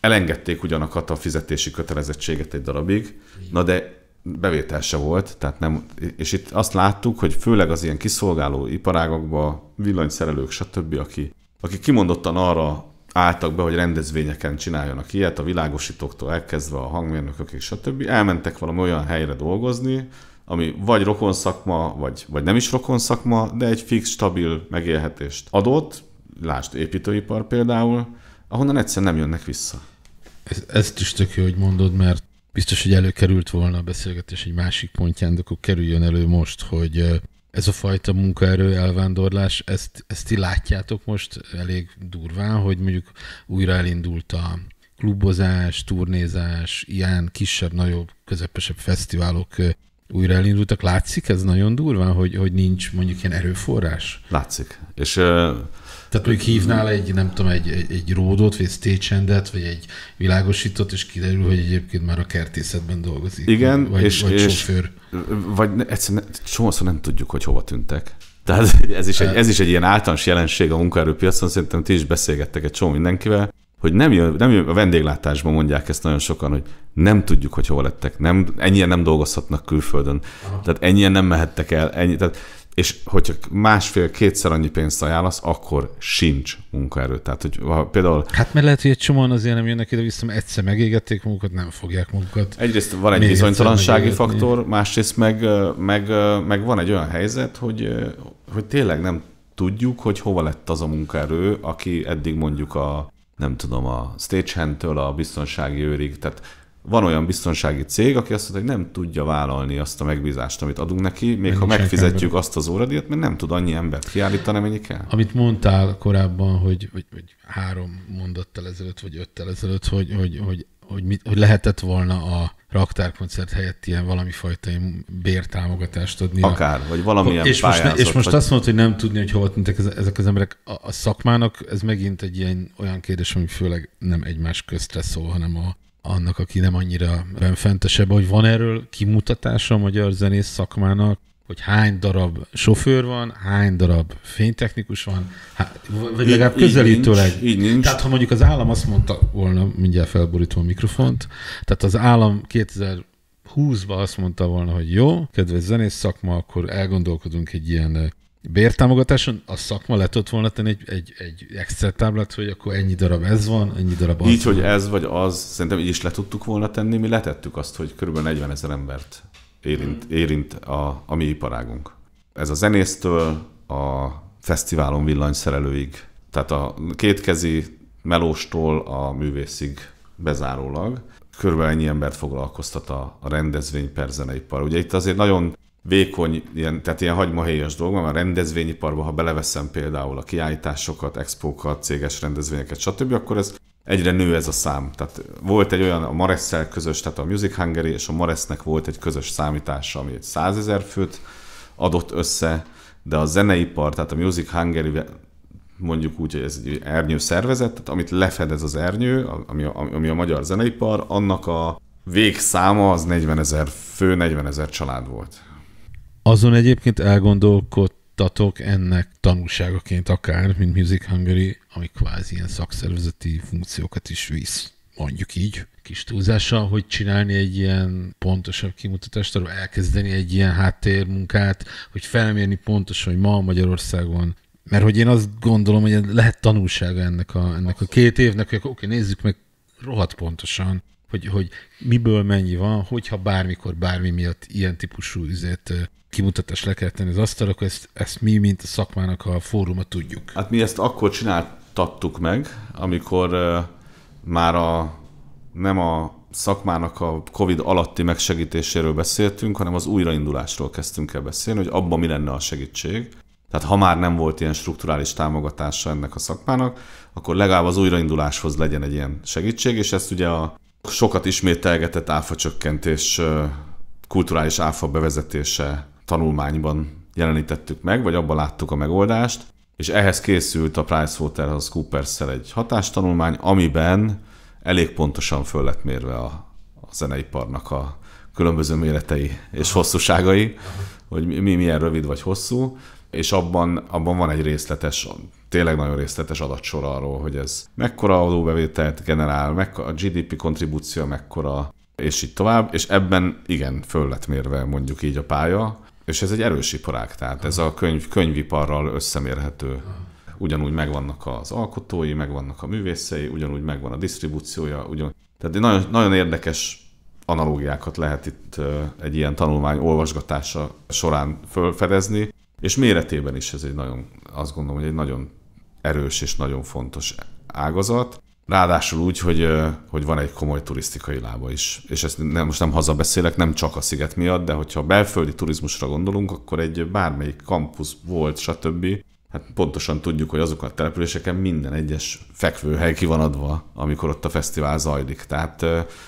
Speaker 3: elengedték ugyan a kata fizetési kötelezettséget egy darabig, na de bevétel se volt, tehát nem, és itt azt láttuk, hogy főleg az ilyen kiszolgáló iparágokba villanyszerelők, stb., aki, aki kimondottan arra álltak be, hogy rendezvényeken csináljanak ilyet, a világosítóktól elkezdve a hangmérnökök és stb. Elmentek valami olyan helyre dolgozni, ami vagy rokon szakma, vagy, vagy nem is rokon szakma, de egy fix, stabil megélhetést adott, lásd építőipar például, ahonnan egyszer nem jönnek vissza.
Speaker 2: Ez, ezt is tök jó, hogy mondod, mert biztos, hogy előkerült volna a beszélgetés egy másik pontján, de akkor kerüljön elő most, hogy ez a fajta munkaerő elvándorlás, ezt, ezt ti látjátok most elég durván, hogy mondjuk újra elindult a klubozás, turnézás, ilyen kisebb, nagyobb, közepesebb fesztiválok újra elindultak. Látszik ez nagyon durván, hogy, hogy nincs mondjuk ilyen erőforrás?
Speaker 3: Látszik. És Tehát mondjuk hívnál egy,
Speaker 2: nem tudom, egy, egy, egy ródot, vagy egy stage vagy egy világosított, és kiderül, hogy egyébként már a kertészetben dolgozik. Igen, vagy, és, vagy és, sofőr.
Speaker 3: Vagy egyszerűen nem tudjuk, hogy hova tűntek. Tehát ez is, egy, ez is egy ilyen általános jelenség a munkaerőpiacon, szerintem ti is beszélgettek egy csomó mindenkivel, hogy nem jön, nem jön a vendéglátásban mondják ezt nagyon sokan, hogy nem tudjuk, hogy hol lettek, nem, ennyien nem dolgozhatnak külföldön, Aha. tehát ennyien nem mehettek el, ennyi, tehát, és hogyha másfél-kétszer annyi pénzt ajánlasz, akkor sincs munkaerő. Tehát, hogy ha például...
Speaker 2: Hát mert lehet, hogy egy csomóan azért nem jönnek ide vissza, mert egyszer megégették munkat, nem fogják munkat. Egyrészt van egy bizonytalansági faktor,
Speaker 3: másrészt meg, meg, meg, van egy olyan helyzet, hogy, hogy tényleg nem tudjuk, hogy hova lett az a munkaerő, aki eddig mondjuk a, nem tudom, a stagehand-től a biztonsági őrig, tehát van olyan biztonsági cég, aki azt mondja, hogy nem tudja vállalni azt a megbízást, amit adunk neki, még ha megfizetjük ember. azt az óradíjat, mert nem tud annyi embert kiállítani, amennyi kell.
Speaker 2: Amit mondtál korábban, hogy, hogy, hogy három mondattal ezelőtt, vagy öttel ezelőtt, hogy, hogy, hogy, hogy, mit, hogy lehetett volna a raktárkoncert helyett ilyen valami fajta bértámogatást adni. Akár, a... vagy valamilyen és pályázat. Most, és most vagy... azt mondod, hogy nem tudni, hogy hova tűntek ezek az emberek. A, a szakmának ez megint egy ilyen olyan kérdés, ami főleg nem egymás köztre szól, hanem a annak, aki nem annyira rendfentesebb, hogy van erről kimutatása a magyar zenész szakmának, hogy hány darab sofőr van, hány darab fénytechnikus van, há, vagy legalább közelítőleg. Így nincs, így nincs. Tehát ha mondjuk az állam azt mondta volna, mindjárt felborítom a mikrofont, tehát az állam 2000 20-ba azt mondta volna, hogy jó, kedves zenész szakma, akkor elgondolkodunk egy ilyen bértámogatáson a szakma le tudott volna tenni egy, egy, egy Excel táblát, hogy akkor ennyi darab ez van, ennyi darab az Így, van. hogy
Speaker 3: ez vagy az, szerintem így is le tudtuk volna tenni, mi letettük azt, hogy kb. 40 ezer embert érint, hmm. érint a, a mi iparágunk. Ez a zenésztől a fesztiválon villanyszerelőig, tehát a kétkezi melóstól a művészig bezárólag körülbelül ennyi embert foglalkoztat a, a rendezvény per zeneipar. Ugye itt azért nagyon vékony, ilyen, tehát ilyen hagymahéjas dolog, van, a rendezvényiparban, ha beleveszem például a kiállításokat, expókat, céges rendezvényeket, stb., akkor ez egyre nő ez a szám. Tehát volt egy olyan, a Maresszel közös, tehát a Music Hungary és a Maresznek volt egy közös számítása, ami egy 100 ezer főt adott össze, de a zeneipar, tehát a Music Hungary mondjuk úgy, hogy ez egy ernyő szervezet, tehát amit lefedez az ernyő, ami a, ami a magyar zeneipar, annak a végszáma az 40 ezer fő, 40 ezer család volt.
Speaker 2: Azon egyébként elgondolkodtatok ennek tanulságaként akár, mint Music Hungary, ami kvázi ilyen szakszervezeti funkciókat is visz, mondjuk így, kis túlzással, hogy csinálni egy ilyen pontosabb kimutatást, arra elkezdeni egy ilyen háttérmunkát, hogy felmérni pontosan, hogy ma Magyarországon mert hogy én azt gondolom, hogy lehet tanulsága ennek a, ennek a két évnek, hogy oké, nézzük meg rohadt pontosan, hogy, hogy miből mennyi van, hogyha bármikor bármi miatt ilyen típusú üzét kimutatás le kell tenni az asztal, akkor ezt, ezt mi, mint a szakmának a fóruma tudjuk.
Speaker 3: Hát mi ezt akkor csináltattuk meg, amikor már a, nem a szakmának a COVID alatti megsegítéséről beszéltünk, hanem az újraindulásról kezdtünk el beszélni, hogy abban mi lenne a segítség. Tehát ha már nem volt ilyen strukturális támogatása ennek a szakmának, akkor legalább az újrainduláshoz legyen egy ilyen segítség, és ezt ugye a sokat ismételgetett áfacsökkentés, kulturális áfa bevezetése tanulmányban jelenítettük meg, vagy abban láttuk a megoldást, és ehhez készült a PricewaterhouseCoopers-szel egy hatástanulmány, amiben elég pontosan föl lett mérve a, a zeneiparnak a különböző méretei és hosszúságai, hogy mi milyen rövid vagy hosszú, és abban, abban van egy részletes tényleg nagyon részletes adatsor arról, hogy ez mekkora adóbevételt generál, mekkora a GDP kontribúció mekkora, és így tovább, és ebben igen, föl lett mérve mondjuk így a pálya, és ez egy erős iparág, tehát ez a könyv, könyviparral összemérhető. Ugyanúgy megvannak az alkotói, megvannak a művészei, ugyanúgy megvan a disztribúciója, ugyanúgy. Tehát nagyon, nagyon érdekes analógiákat lehet itt egy ilyen tanulmány olvasgatása során fölfedezni, és méretében is ez egy nagyon, azt gondolom, hogy egy nagyon erős és nagyon fontos ágazat. Ráadásul úgy, hogy, hogy van egy komoly turisztikai lába is. És ezt nem, most nem hazabeszélek, nem csak a sziget miatt, de hogyha a belföldi turizmusra gondolunk, akkor egy bármelyik kampusz volt, stb. Hát pontosan tudjuk, hogy azokon a településeken minden egyes fekvőhely ki van adva, amikor ott a fesztivál zajlik. Tehát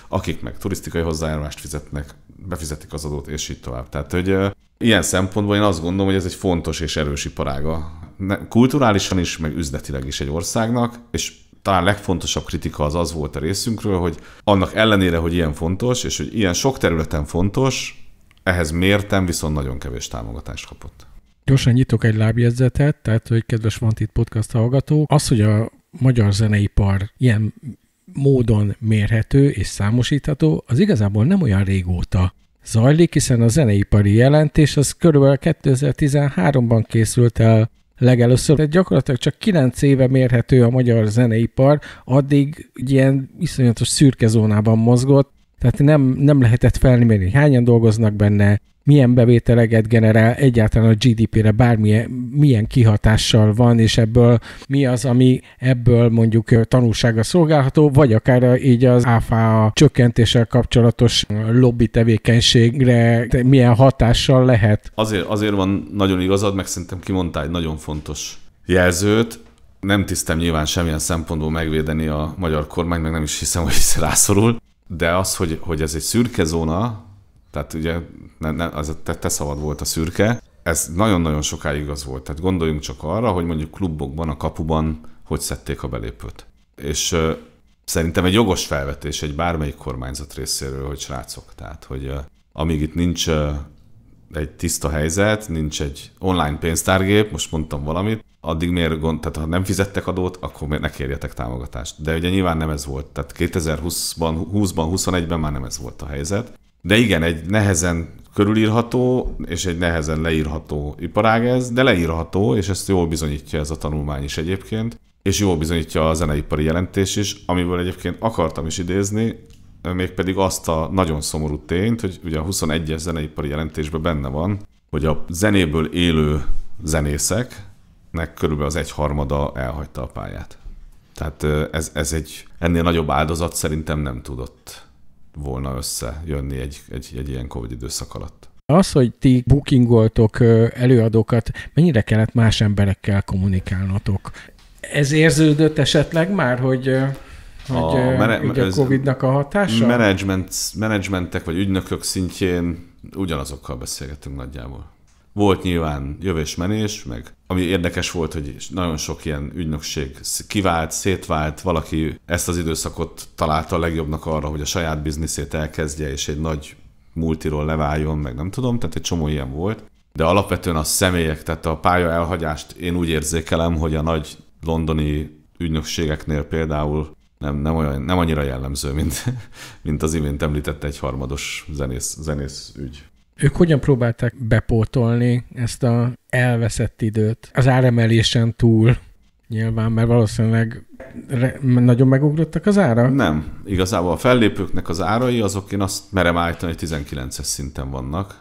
Speaker 3: akik meg turisztikai hozzájárulást fizetnek, befizetik az adót, és így tovább. Tehát, hogy ilyen szempontból én azt gondolom, hogy ez egy fontos és erős iparága kulturálisan is, meg üzletileg is egy országnak, és talán legfontosabb kritika az az volt a részünkről, hogy annak ellenére, hogy ilyen fontos, és hogy ilyen sok területen fontos, ehhez mértem viszont nagyon kevés támogatást kapott.
Speaker 1: Gyorsan nyitok egy lábjegyzetet, tehát, hogy kedves itt Podcast hallgató, az, hogy a magyar zeneipar ilyen módon mérhető és számosítható, az igazából nem olyan régóta zajlik, hiszen a zeneipari jelentés az körülbelül 2013-ban készült el legelőször. Tehát gyakorlatilag csak 9 éve mérhető a magyar zeneipar, addig ilyen iszonyatos szürke zónában mozgott, tehát nem, nem lehetett felmérni, hányan dolgoznak benne, milyen bevételeget generál egyáltalán a GDP-re, bármilyen milyen kihatással van, és ebből mi az, ami ebből mondjuk tanulsága szolgálható, vagy akár így az áfa csökkentéssel kapcsolatos lobby tevékenységre milyen hatással lehet.
Speaker 3: Azért, azért van nagyon igazad, meg szerintem kimondtál egy nagyon fontos jelzőt, nem tisztem nyilván semmilyen szempontból megvédeni a magyar kormány, meg nem is hiszem, hogy rászorul, de az, hogy, hogy ez egy szürke zóna, tehát ugye ne, ne, az a te, te szabad volt a szürke. Ez nagyon-nagyon sokáig igaz volt. Tehát gondoljunk csak arra, hogy mondjuk klubokban, a kapuban hogy szedték a belépőt. És ö, szerintem egy jogos felvetés egy bármelyik kormányzat részéről, hogy srácok. Tehát, hogy ö, amíg itt nincs ö, egy tiszta helyzet, nincs egy online pénztárgép, most mondtam valamit, addig miért gond, tehát ha nem fizettek adót, akkor miért ne kérjetek támogatást. De ugye nyilván nem ez volt, tehát 2020-ban, 2021 ben már nem ez volt a helyzet. De igen, egy nehezen körülírható, és egy nehezen leírható iparág ez, de leírható, és ezt jól bizonyítja ez a tanulmány is egyébként, és jól bizonyítja a zeneipari jelentés is, amiből egyébként akartam is idézni, mégpedig azt a nagyon szomorú tényt, hogy ugye a 21-es zeneipari jelentésben benne van, hogy a zenéből élő zenészeknek körülbelül az egyharmada elhagyta a pályát. Tehát ez, ez egy ennél nagyobb áldozat szerintem nem tudott volna összejönni egy, egy, egy ilyen Covid időszak alatt.
Speaker 1: Az, hogy ti bookingoltok előadókat, mennyire kellett más emberekkel kommunikálnotok? Ez érződött esetleg már, hogy hogy a, mene- a Covid-nak a hatása?
Speaker 3: Management, managementek vagy ügynökök szintjén ugyanazokkal beszélgetünk nagyjából. Volt nyilván jövésmenés, meg ami érdekes volt, hogy nagyon sok ilyen ügynökség kivált, szétvált, valaki ezt az időszakot találta a legjobbnak arra, hogy a saját bizniszét elkezdje, és egy nagy multiról leváljon, meg nem tudom, tehát egy csomó ilyen volt. De alapvetően a személyek, tehát a pálya elhagyást én úgy érzékelem, hogy a nagy londoni ügynökségeknél például nem, nem, olyan, nem annyira jellemző, mint, mint az imént említett egy harmados zenész, zenész ügy.
Speaker 1: Ők hogyan próbálták bepótolni ezt a elveszett időt az áremelésen túl? Nyilván, mert valószínűleg re- nagyon megugrottak az ára? Nem.
Speaker 3: Igazából a fellépőknek az árai, azok én azt merem állítani, hogy 19-es szinten vannak.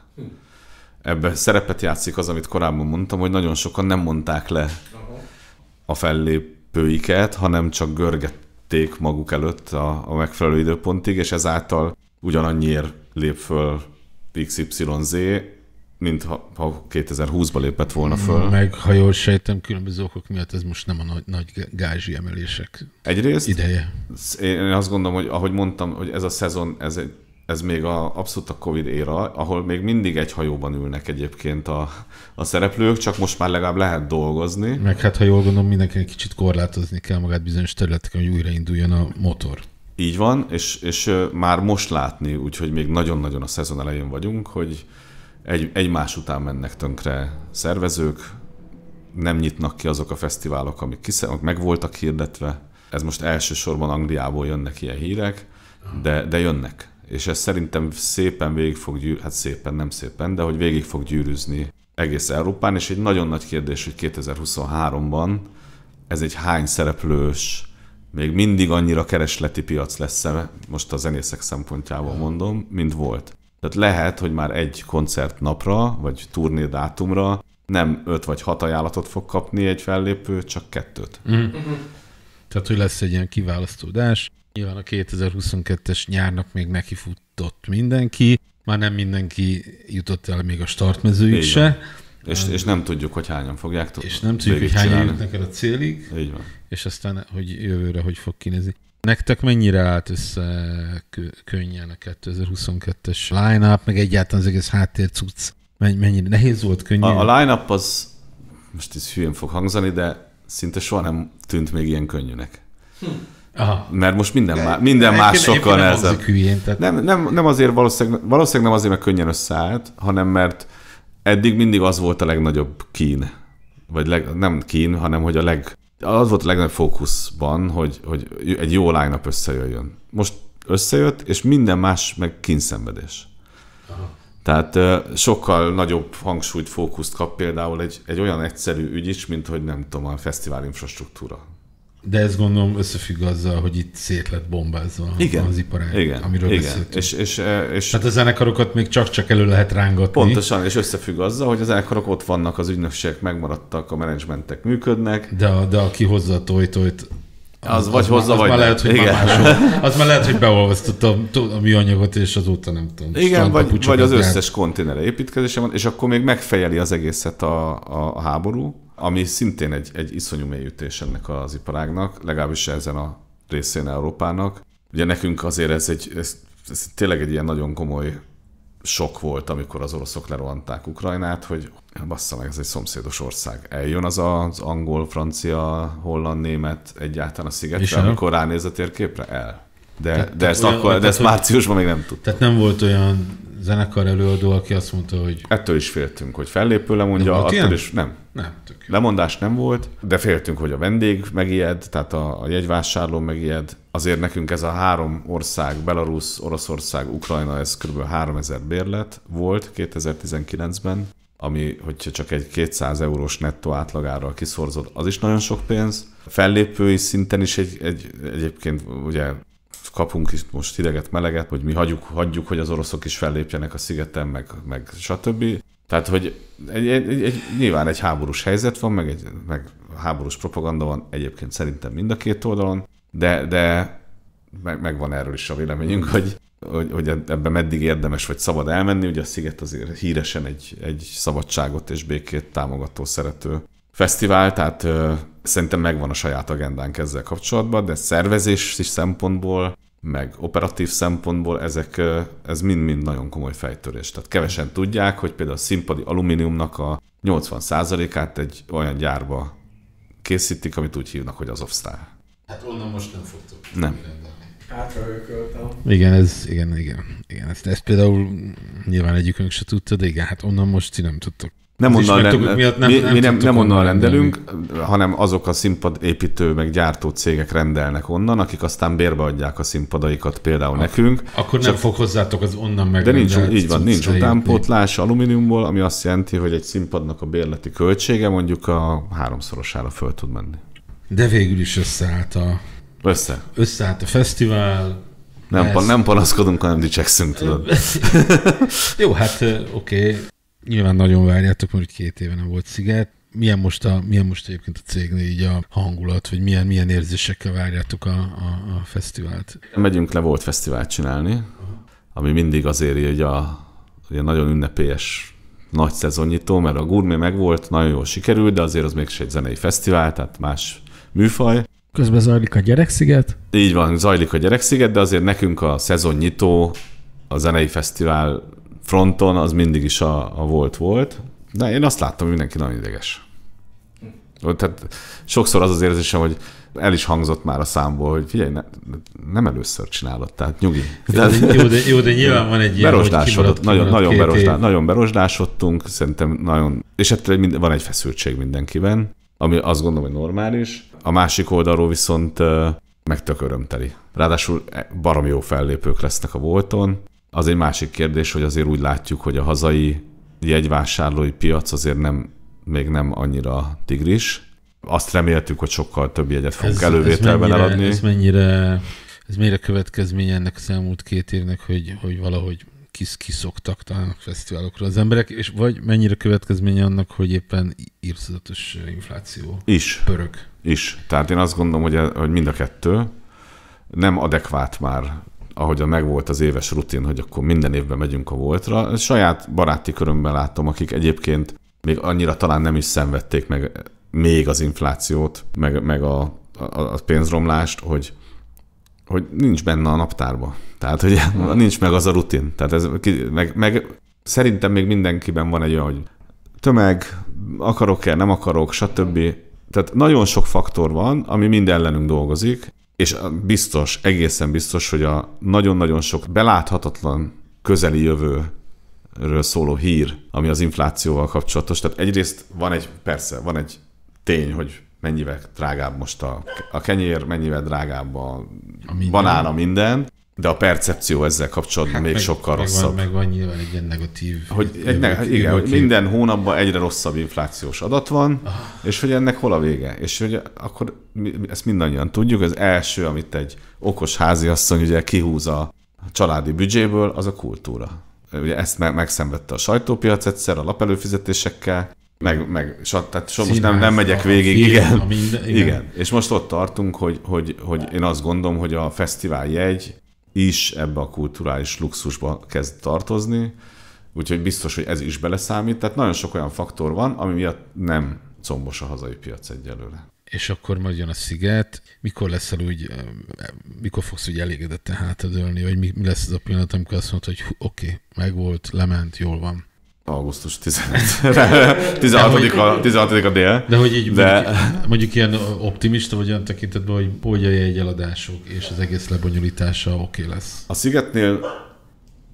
Speaker 3: Ebben szerepet játszik az, amit korábban mondtam, hogy nagyon sokan nem mondták le a fellépőiket, hanem csak görgették maguk előtt a, a megfelelő időpontig, és ezáltal ugyanannyiért lép föl XYZ, mint ha, ha 2020-ba lépett volna föl. Mm, meg, ha
Speaker 2: jól sejtem, különböző okok miatt ez most nem a nagy, nagy gázsi emelések
Speaker 3: Egyrészt, ideje. Én azt gondolom, hogy ahogy mondtam, hogy ez a szezon, ez, egy, ez még a, abszolút a Covid éra, ahol még mindig egy hajóban ülnek egyébként a, a szereplők, csak most már legalább lehet dolgozni.
Speaker 2: Meg hát, ha jól gondolom, mindenkinek kicsit korlátozni kell magát bizonyos területeken, hogy újrainduljon a motor.
Speaker 3: Így van, és, és már most látni, úgyhogy még nagyon-nagyon a szezon elején vagyunk, hogy egy, egymás után mennek tönkre szervezők, nem nyitnak ki azok a fesztiválok, amik, kisze, amik meg voltak hirdetve. Ez most elsősorban Angliából jönnek ilyen hírek, de, de jönnek. És ez szerintem szépen végig fog gyűr, hát szépen, nem szépen, de hogy végig fog gyűrűzni egész Európán, és egy nagyon nagy kérdés, hogy 2023-ban ez egy hány szereplős még mindig annyira keresleti piac lesz most a zenészek szempontjából mondom, mint volt. Tehát lehet, hogy már egy koncert napra, vagy turné dátumra nem öt vagy hat ajánlatot fog kapni egy fellépő, csak kettőt. Mm. Mm-hmm. Tehát,
Speaker 2: hogy lesz egy ilyen kiválasztódás. Nyilván a 2022-es nyárnak még neki futott mindenki, már nem mindenki jutott el még a startmezőig Igen. se. És, és
Speaker 3: nem tudjuk, hogy hányan fogják tudni. És nem tudjuk, hogy hányan jutnak
Speaker 2: el a célig. Így van. És aztán, hogy jövőre hogy fog kinézni. Nektek mennyire állt össze könnyen a 2022-es line-up, meg egyáltalán az egész háttér cucc? Mennyire nehéz volt könnyű A, a line-up
Speaker 3: az, most ez hülyén fog hangzani, de szinte soha nem tűnt még ilyen könnyűnek. Hm. Aha. Mert most minden, de, má, minden más sokkal nehezebb. Nem, nem, nem azért valószínűleg, valószínűleg nem azért, mert könnyen összeállt, hanem mert eddig mindig az volt a legnagyobb kín, vagy leg, nem kín, hanem hogy a leg, az volt a legnagyobb fókuszban, hogy, hogy egy jó lánynap összejöjjön. Most összejött, és minden más meg kínszenvedés. Aha. Tehát sokkal nagyobb hangsúlyt, fókuszt kap például egy, egy olyan egyszerű ügy is, mint hogy nem tudom, a fesztivál infrastruktúra
Speaker 2: de ez gondolom összefügg azzal, hogy itt szét lett bombázva igen, az iparág, igen, amiről igen. beszéltünk. És, és, eh, és, Tehát a zenekarokat még csak-csak elő lehet rángatni. Pontosan,
Speaker 3: és összefügg azzal, hogy a zenekarok ott vannak, az ügynökségek megmaradtak, a menedzsmentek működnek.
Speaker 2: De, a, de aki hozza a tojtojt, az, az, vagy az vagy már lehet, hogy igen. Már máshol, az már lehet, hogy beolvasztotta a, a műanyagot, és azóta nem tudom. Igen, vagy, vagy az összes
Speaker 3: konténer építkezése van, és akkor még megfejeli az egészet a, a, a háború, ami szintén egy, egy iszonyú mélyütés ennek az iparágnak, legalábbis ezen a részén Európának. Ugye nekünk azért ez, egy, ez, ez tényleg egy ilyen nagyon komoly sok volt, amikor az oroszok lerohanták Ukrajnát, hogy bassza meg, ez egy szomszédos ország. Eljön az az angol, francia, holland, német egyáltalán a szigetre, És amikor ránéz a térképre? El. De, te, de ezt, olyan, akkor, de ezt márciusban még nem tudtuk. Tehát nem
Speaker 2: volt olyan zenekar előadó, aki azt mondta, hogy...
Speaker 3: Ettől is féltünk, hogy fellépő lemondja, nem attól is nem. Nem, tök jó. Lemondás nem volt, de féltünk, hogy a vendég megijed, tehát a, a jegyvásárló megijed. Azért nekünk ez a három ország, Belarus, Oroszország, Ukrajna, ez kb. 3000 bérlet volt 2019-ben, ami, hogyha csak egy 200 eurós nettó átlagára kiszorzod, az is nagyon sok pénz. Fellépői szinten is egy, egy, egyébként ugye kapunk itt most hideget, meleget, hogy mi hagyjuk, hagyjuk hogy az oroszok is fellépjenek a szigeten, meg, meg stb. Tehát, hogy egy, egy, egy, nyilván egy háborús helyzet van, meg, egy, meg háborús propaganda van egyébként szerintem mind a két oldalon, de, de meg, meg van erről is a véleményünk, hogy, hogy, hogy ebben meddig érdemes vagy szabad elmenni. Ugye a Sziget azért híresen egy, egy szabadságot és békét támogató, szerető fesztivál, tehát ö, szerintem megvan a saját agendánk ezzel kapcsolatban, de szervezési szempontból meg operatív szempontból ezek, ez mind-mind nagyon komoly fejtörés. Tehát kevesen tudják, hogy például a színpadi alumíniumnak a 80%-át egy olyan gyárba készítik, amit úgy hívnak, hogy az Azovstar.
Speaker 2: Hát onnan most nem fogtok. Nem. Átraököltem. Igen, ez, igen, igen, igen. Ezt, ezt például nyilván egyikünk se tudta, de igen, hát onnan most ti nem tudtok nem onnan, rend... miatt nem, mi, nem, mi nem, nem onnan rendelünk,
Speaker 3: rendelni. hanem azok a színpadépítő meg gyártó cégek rendelnek onnan, akik aztán bérbe adják a színpadaikat például Ak- nekünk. Akkor csak... nem
Speaker 2: fog hozzátok az onnan meg. De nincs, így van, nincs utánpótlás
Speaker 3: alumíniumból, ami azt jelenti, hogy egy színpadnak a bérleti költsége mondjuk a háromszorosára föl tud menni.
Speaker 2: De végül is összeállt a... Össze. Összeállt a fesztivál, nem, pa- nem panaszkodunk, hanem dicsekszünk, tudod. Jó, hát oké. Okay. Nyilván nagyon várjátok, mert két éve nem volt sziget. Milyen most, a, milyen most egyébként a cégnél így a hangulat, vagy milyen, milyen érzésekkel várjátok a, a, a fesztivált?
Speaker 3: Megyünk le volt fesztivált csinálni, ami mindig azért így a a nagyon ünnepélyes nagy szezonnyitó, mert a gurmé megvolt, nagyon jól sikerült, de azért az mégis egy zenei fesztivál, tehát más műfaj.
Speaker 1: Közben zajlik a gyereksziget?
Speaker 3: Így van, zajlik a gyereksziget, de azért nekünk a szezonnyitó, a zenei fesztivál fronton az mindig is a, a volt volt. De én azt láttam, hogy mindenki nagyon ideges. Tehát sokszor az az érzésem, hogy el is hangzott már a számból, hogy figyelj, ne, nem először csinálod, tehát nyugi. De, jó, de, jó, de nyilván van egy ilyen, berosdásodott, nagyon, nagyon, berosdá, nagyon berosdásodtunk, szerintem nagyon, és hát ettől van egy feszültség mindenkiben, ami azt gondolom, hogy normális. A másik oldalról viszont meg tök örömteli. Ráadásul e, barom jó fellépők lesznek a volton, az egy másik kérdés, hogy azért úgy látjuk, hogy a hazai jegyvásárlói piac azért nem, még nem annyira tigris. Azt reméltük, hogy sokkal több jegyet fogunk ez, elővételben ez mennyire, eladni. Ez
Speaker 2: mennyire, ez mennyire következménye ennek az elmúlt két évnek, hogy, hogy valahogy kis kiszoktak talán a
Speaker 3: fesztiválokra
Speaker 2: az emberek, és vagy mennyire következménye annak, hogy éppen írszatos infláció is. pörög.
Speaker 3: Is. Tehát én azt gondolom, hogy, hogy mind a kettő nem adekvát már ahogyan megvolt az éves rutin, hogy akkor minden évben megyünk a voltra. Saját baráti körömben látom, akik egyébként még annyira talán nem is szenvedték meg még az inflációt, meg, meg a, a, a pénzromlást, hogy hogy nincs benne a naptárba. Tehát, hogy mhm. nincs meg az a rutin. Tehát ez, meg, meg szerintem még mindenkiben van egy olyan, hogy tömeg, akarok-e, nem akarok, stb. Tehát nagyon sok faktor van, ami mind ellenünk dolgozik, és biztos, egészen biztos, hogy a nagyon-nagyon sok beláthatatlan közeli jövő ről szóló hír, ami az inflációval kapcsolatos. Tehát egyrészt van egy, persze, van egy tény, hogy mennyivel drágább most a, a kenyér, mennyivel drágább a, a banán, a minden. De a percepció ezzel kapcsolatban hát még meg, sokkal meg rosszabb.
Speaker 2: Van, meg van nyilván egy ilyen negatív... Hogy egy, ne, negatív, igen, negatív. minden
Speaker 3: hónapban egyre rosszabb inflációs adat van, ah. és hogy ennek hol a vége. És hogy akkor mi, ezt mindannyian tudjuk, az első, amit egy okos háziasszony ugye kihúz a családi büdzséből, az a kultúra. Ugye ezt meg, megszenvedte a sajtópiac egyszer a lapelőfizetésekkel, meg, meg so, tehát so, most nem, nem megyek a végig, film, igen, minden, igen. igen. És most ott tartunk, hogy, hogy, hogy én azt gondolom, hogy a fesztivál jegy is ebbe a kulturális luxusba kezd tartozni, úgyhogy biztos, hogy ez is beleszámít. Tehát nagyon sok olyan faktor van, ami miatt nem combos a hazai piac egyelőre.
Speaker 2: És akkor majd jön a sziget. Mikor leszel úgy, mikor fogsz úgy elégedetten hátadőlni, vagy mi, mi lesz az a pillanat, amikor azt mondod, hogy oké, okay, megvolt, lement, jól van? Augusztus 16. A, 16. a dél. De hogy így de... Mondjuk, mondjuk ilyen optimista vagy olyan tekintetben, hogy hogy a jegyeladások és az egész lebonyolítása oké okay lesz.
Speaker 3: A Szigetnél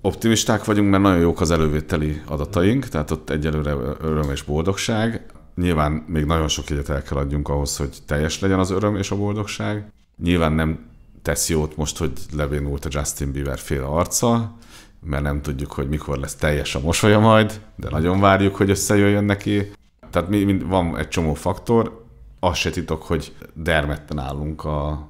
Speaker 3: optimisták vagyunk, mert nagyon jók az elővételi adataink, tehát ott egyelőre öröm és boldogság. Nyilván még nagyon sok egyet el kell adjunk ahhoz, hogy teljes legyen az öröm és a boldogság. Nyilván nem tesz jót most, hogy levénult a Justin Bieber fél arca, mert nem tudjuk, hogy mikor lesz teljes a mosolya majd, de nagyon várjuk, hogy összejöjjön neki. Tehát mi, mi, van egy csomó faktor, azt se titok, hogy dermedten állunk a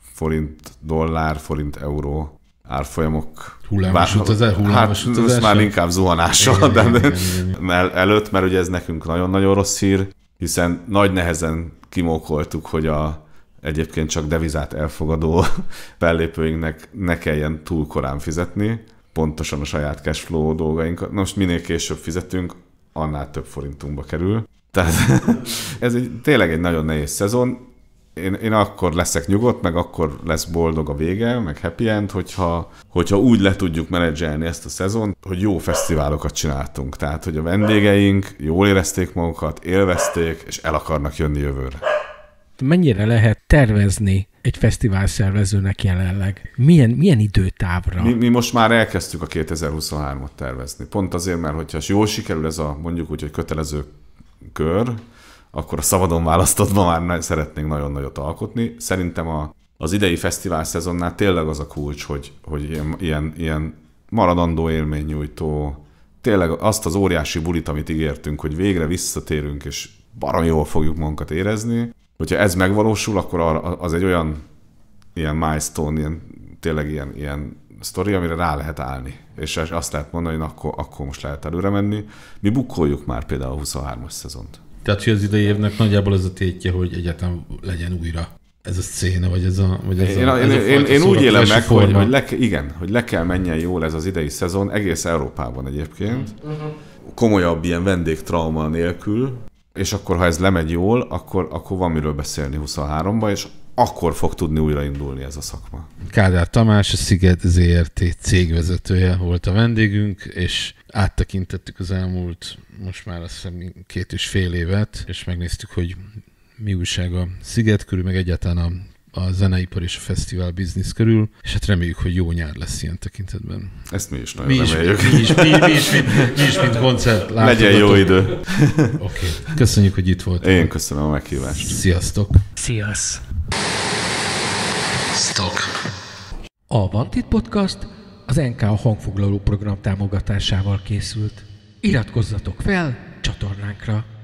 Speaker 3: forint dollár, forint euró árfolyamok. Hullámos utazás, hát hullámos hát, utazás. már inkább zuhanással, igen, de igen, igen, igen. El, előtt, mert ugye ez nekünk nagyon-nagyon rossz hír, hiszen nagy nehezen kimókoltuk, hogy a egyébként csak devizát elfogadó fellépőinknek ne kelljen túl korán fizetni pontosan a saját cashflow dolgainkat. most minél később fizetünk, annál több forintunkba kerül. Tehát ez egy, tényleg egy nagyon nehéz szezon. Én, én akkor leszek nyugodt, meg akkor lesz boldog a vége, meg happy end, hogyha, hogyha úgy le tudjuk menedzselni ezt a szezon, hogy jó fesztiválokat csináltunk. Tehát, hogy a vendégeink jól érezték magukat, élvezték, és el akarnak jönni jövőre
Speaker 1: mennyire lehet tervezni egy fesztivál szervezőnek jelenleg? Milyen, milyen időtávra? Mi,
Speaker 3: mi most már elkezdtük a 2023 ot tervezni. Pont azért, mert hogyha jól sikerül ez a mondjuk úgy, hogy kötelező kör, akkor a szabadon választottban már szeretnénk nagyon nagyot alkotni. Szerintem a, az idei fesztivál szezonnál tényleg az a kulcs, hogy, hogy ilyen, ilyen, ilyen maradandó élménynyújtó, tényleg azt az óriási bulit, amit ígértünk, hogy végre visszatérünk, és barom jól fogjuk magunkat érezni, Hogyha ez megvalósul, akkor az egy olyan ilyen milestone, ilyen, tényleg ilyen, ilyen sztori, amire rá lehet állni. És azt lehet mondani, hogy akkor, akkor most lehet előre menni. Mi bukkoljuk már például a 23-as szezont.
Speaker 2: Tehát, hogy az idei évnek nagyjából ez a tétje, hogy egyetem legyen újra ez a széne, vagy ez a... Vagy ez én, a, ez én, a én, én úgy élem meg, hogy, hogy
Speaker 3: le, igen, hogy le kell menjen jól ez az idei szezon, egész Európában egyébként. Mhm. Komolyabb ilyen vendégtrauma nélkül, és akkor ha ez lemegy jól, akkor, akkor van miről beszélni 23-ba, és akkor fog tudni újraindulni ez a szakma.
Speaker 2: Kádár Tamás, a Sziget ZRT cégvezetője volt a vendégünk, és áttekintettük az elmúlt, most már azt hiszem két és fél évet, és megnéztük, hogy mi újság a Sziget körül, meg egyáltalán a a zeneipar és a fesztivál biznisz körül, és hát reméljük, hogy jó nyár lesz ilyen tekintetben. Ezt mi is nagyon mi is, reméljük. Mi is, mi, mi, is, mi, mi is, mint koncert Legyen jó idő. Oké, okay. köszönjük, hogy itt voltál.
Speaker 1: Én köszönöm a meghívást. Sziasztok. Sziasz. Stok. A Vantit Podcast az NK a hangfoglaló program támogatásával készült. Iratkozzatok fel csatornánkra!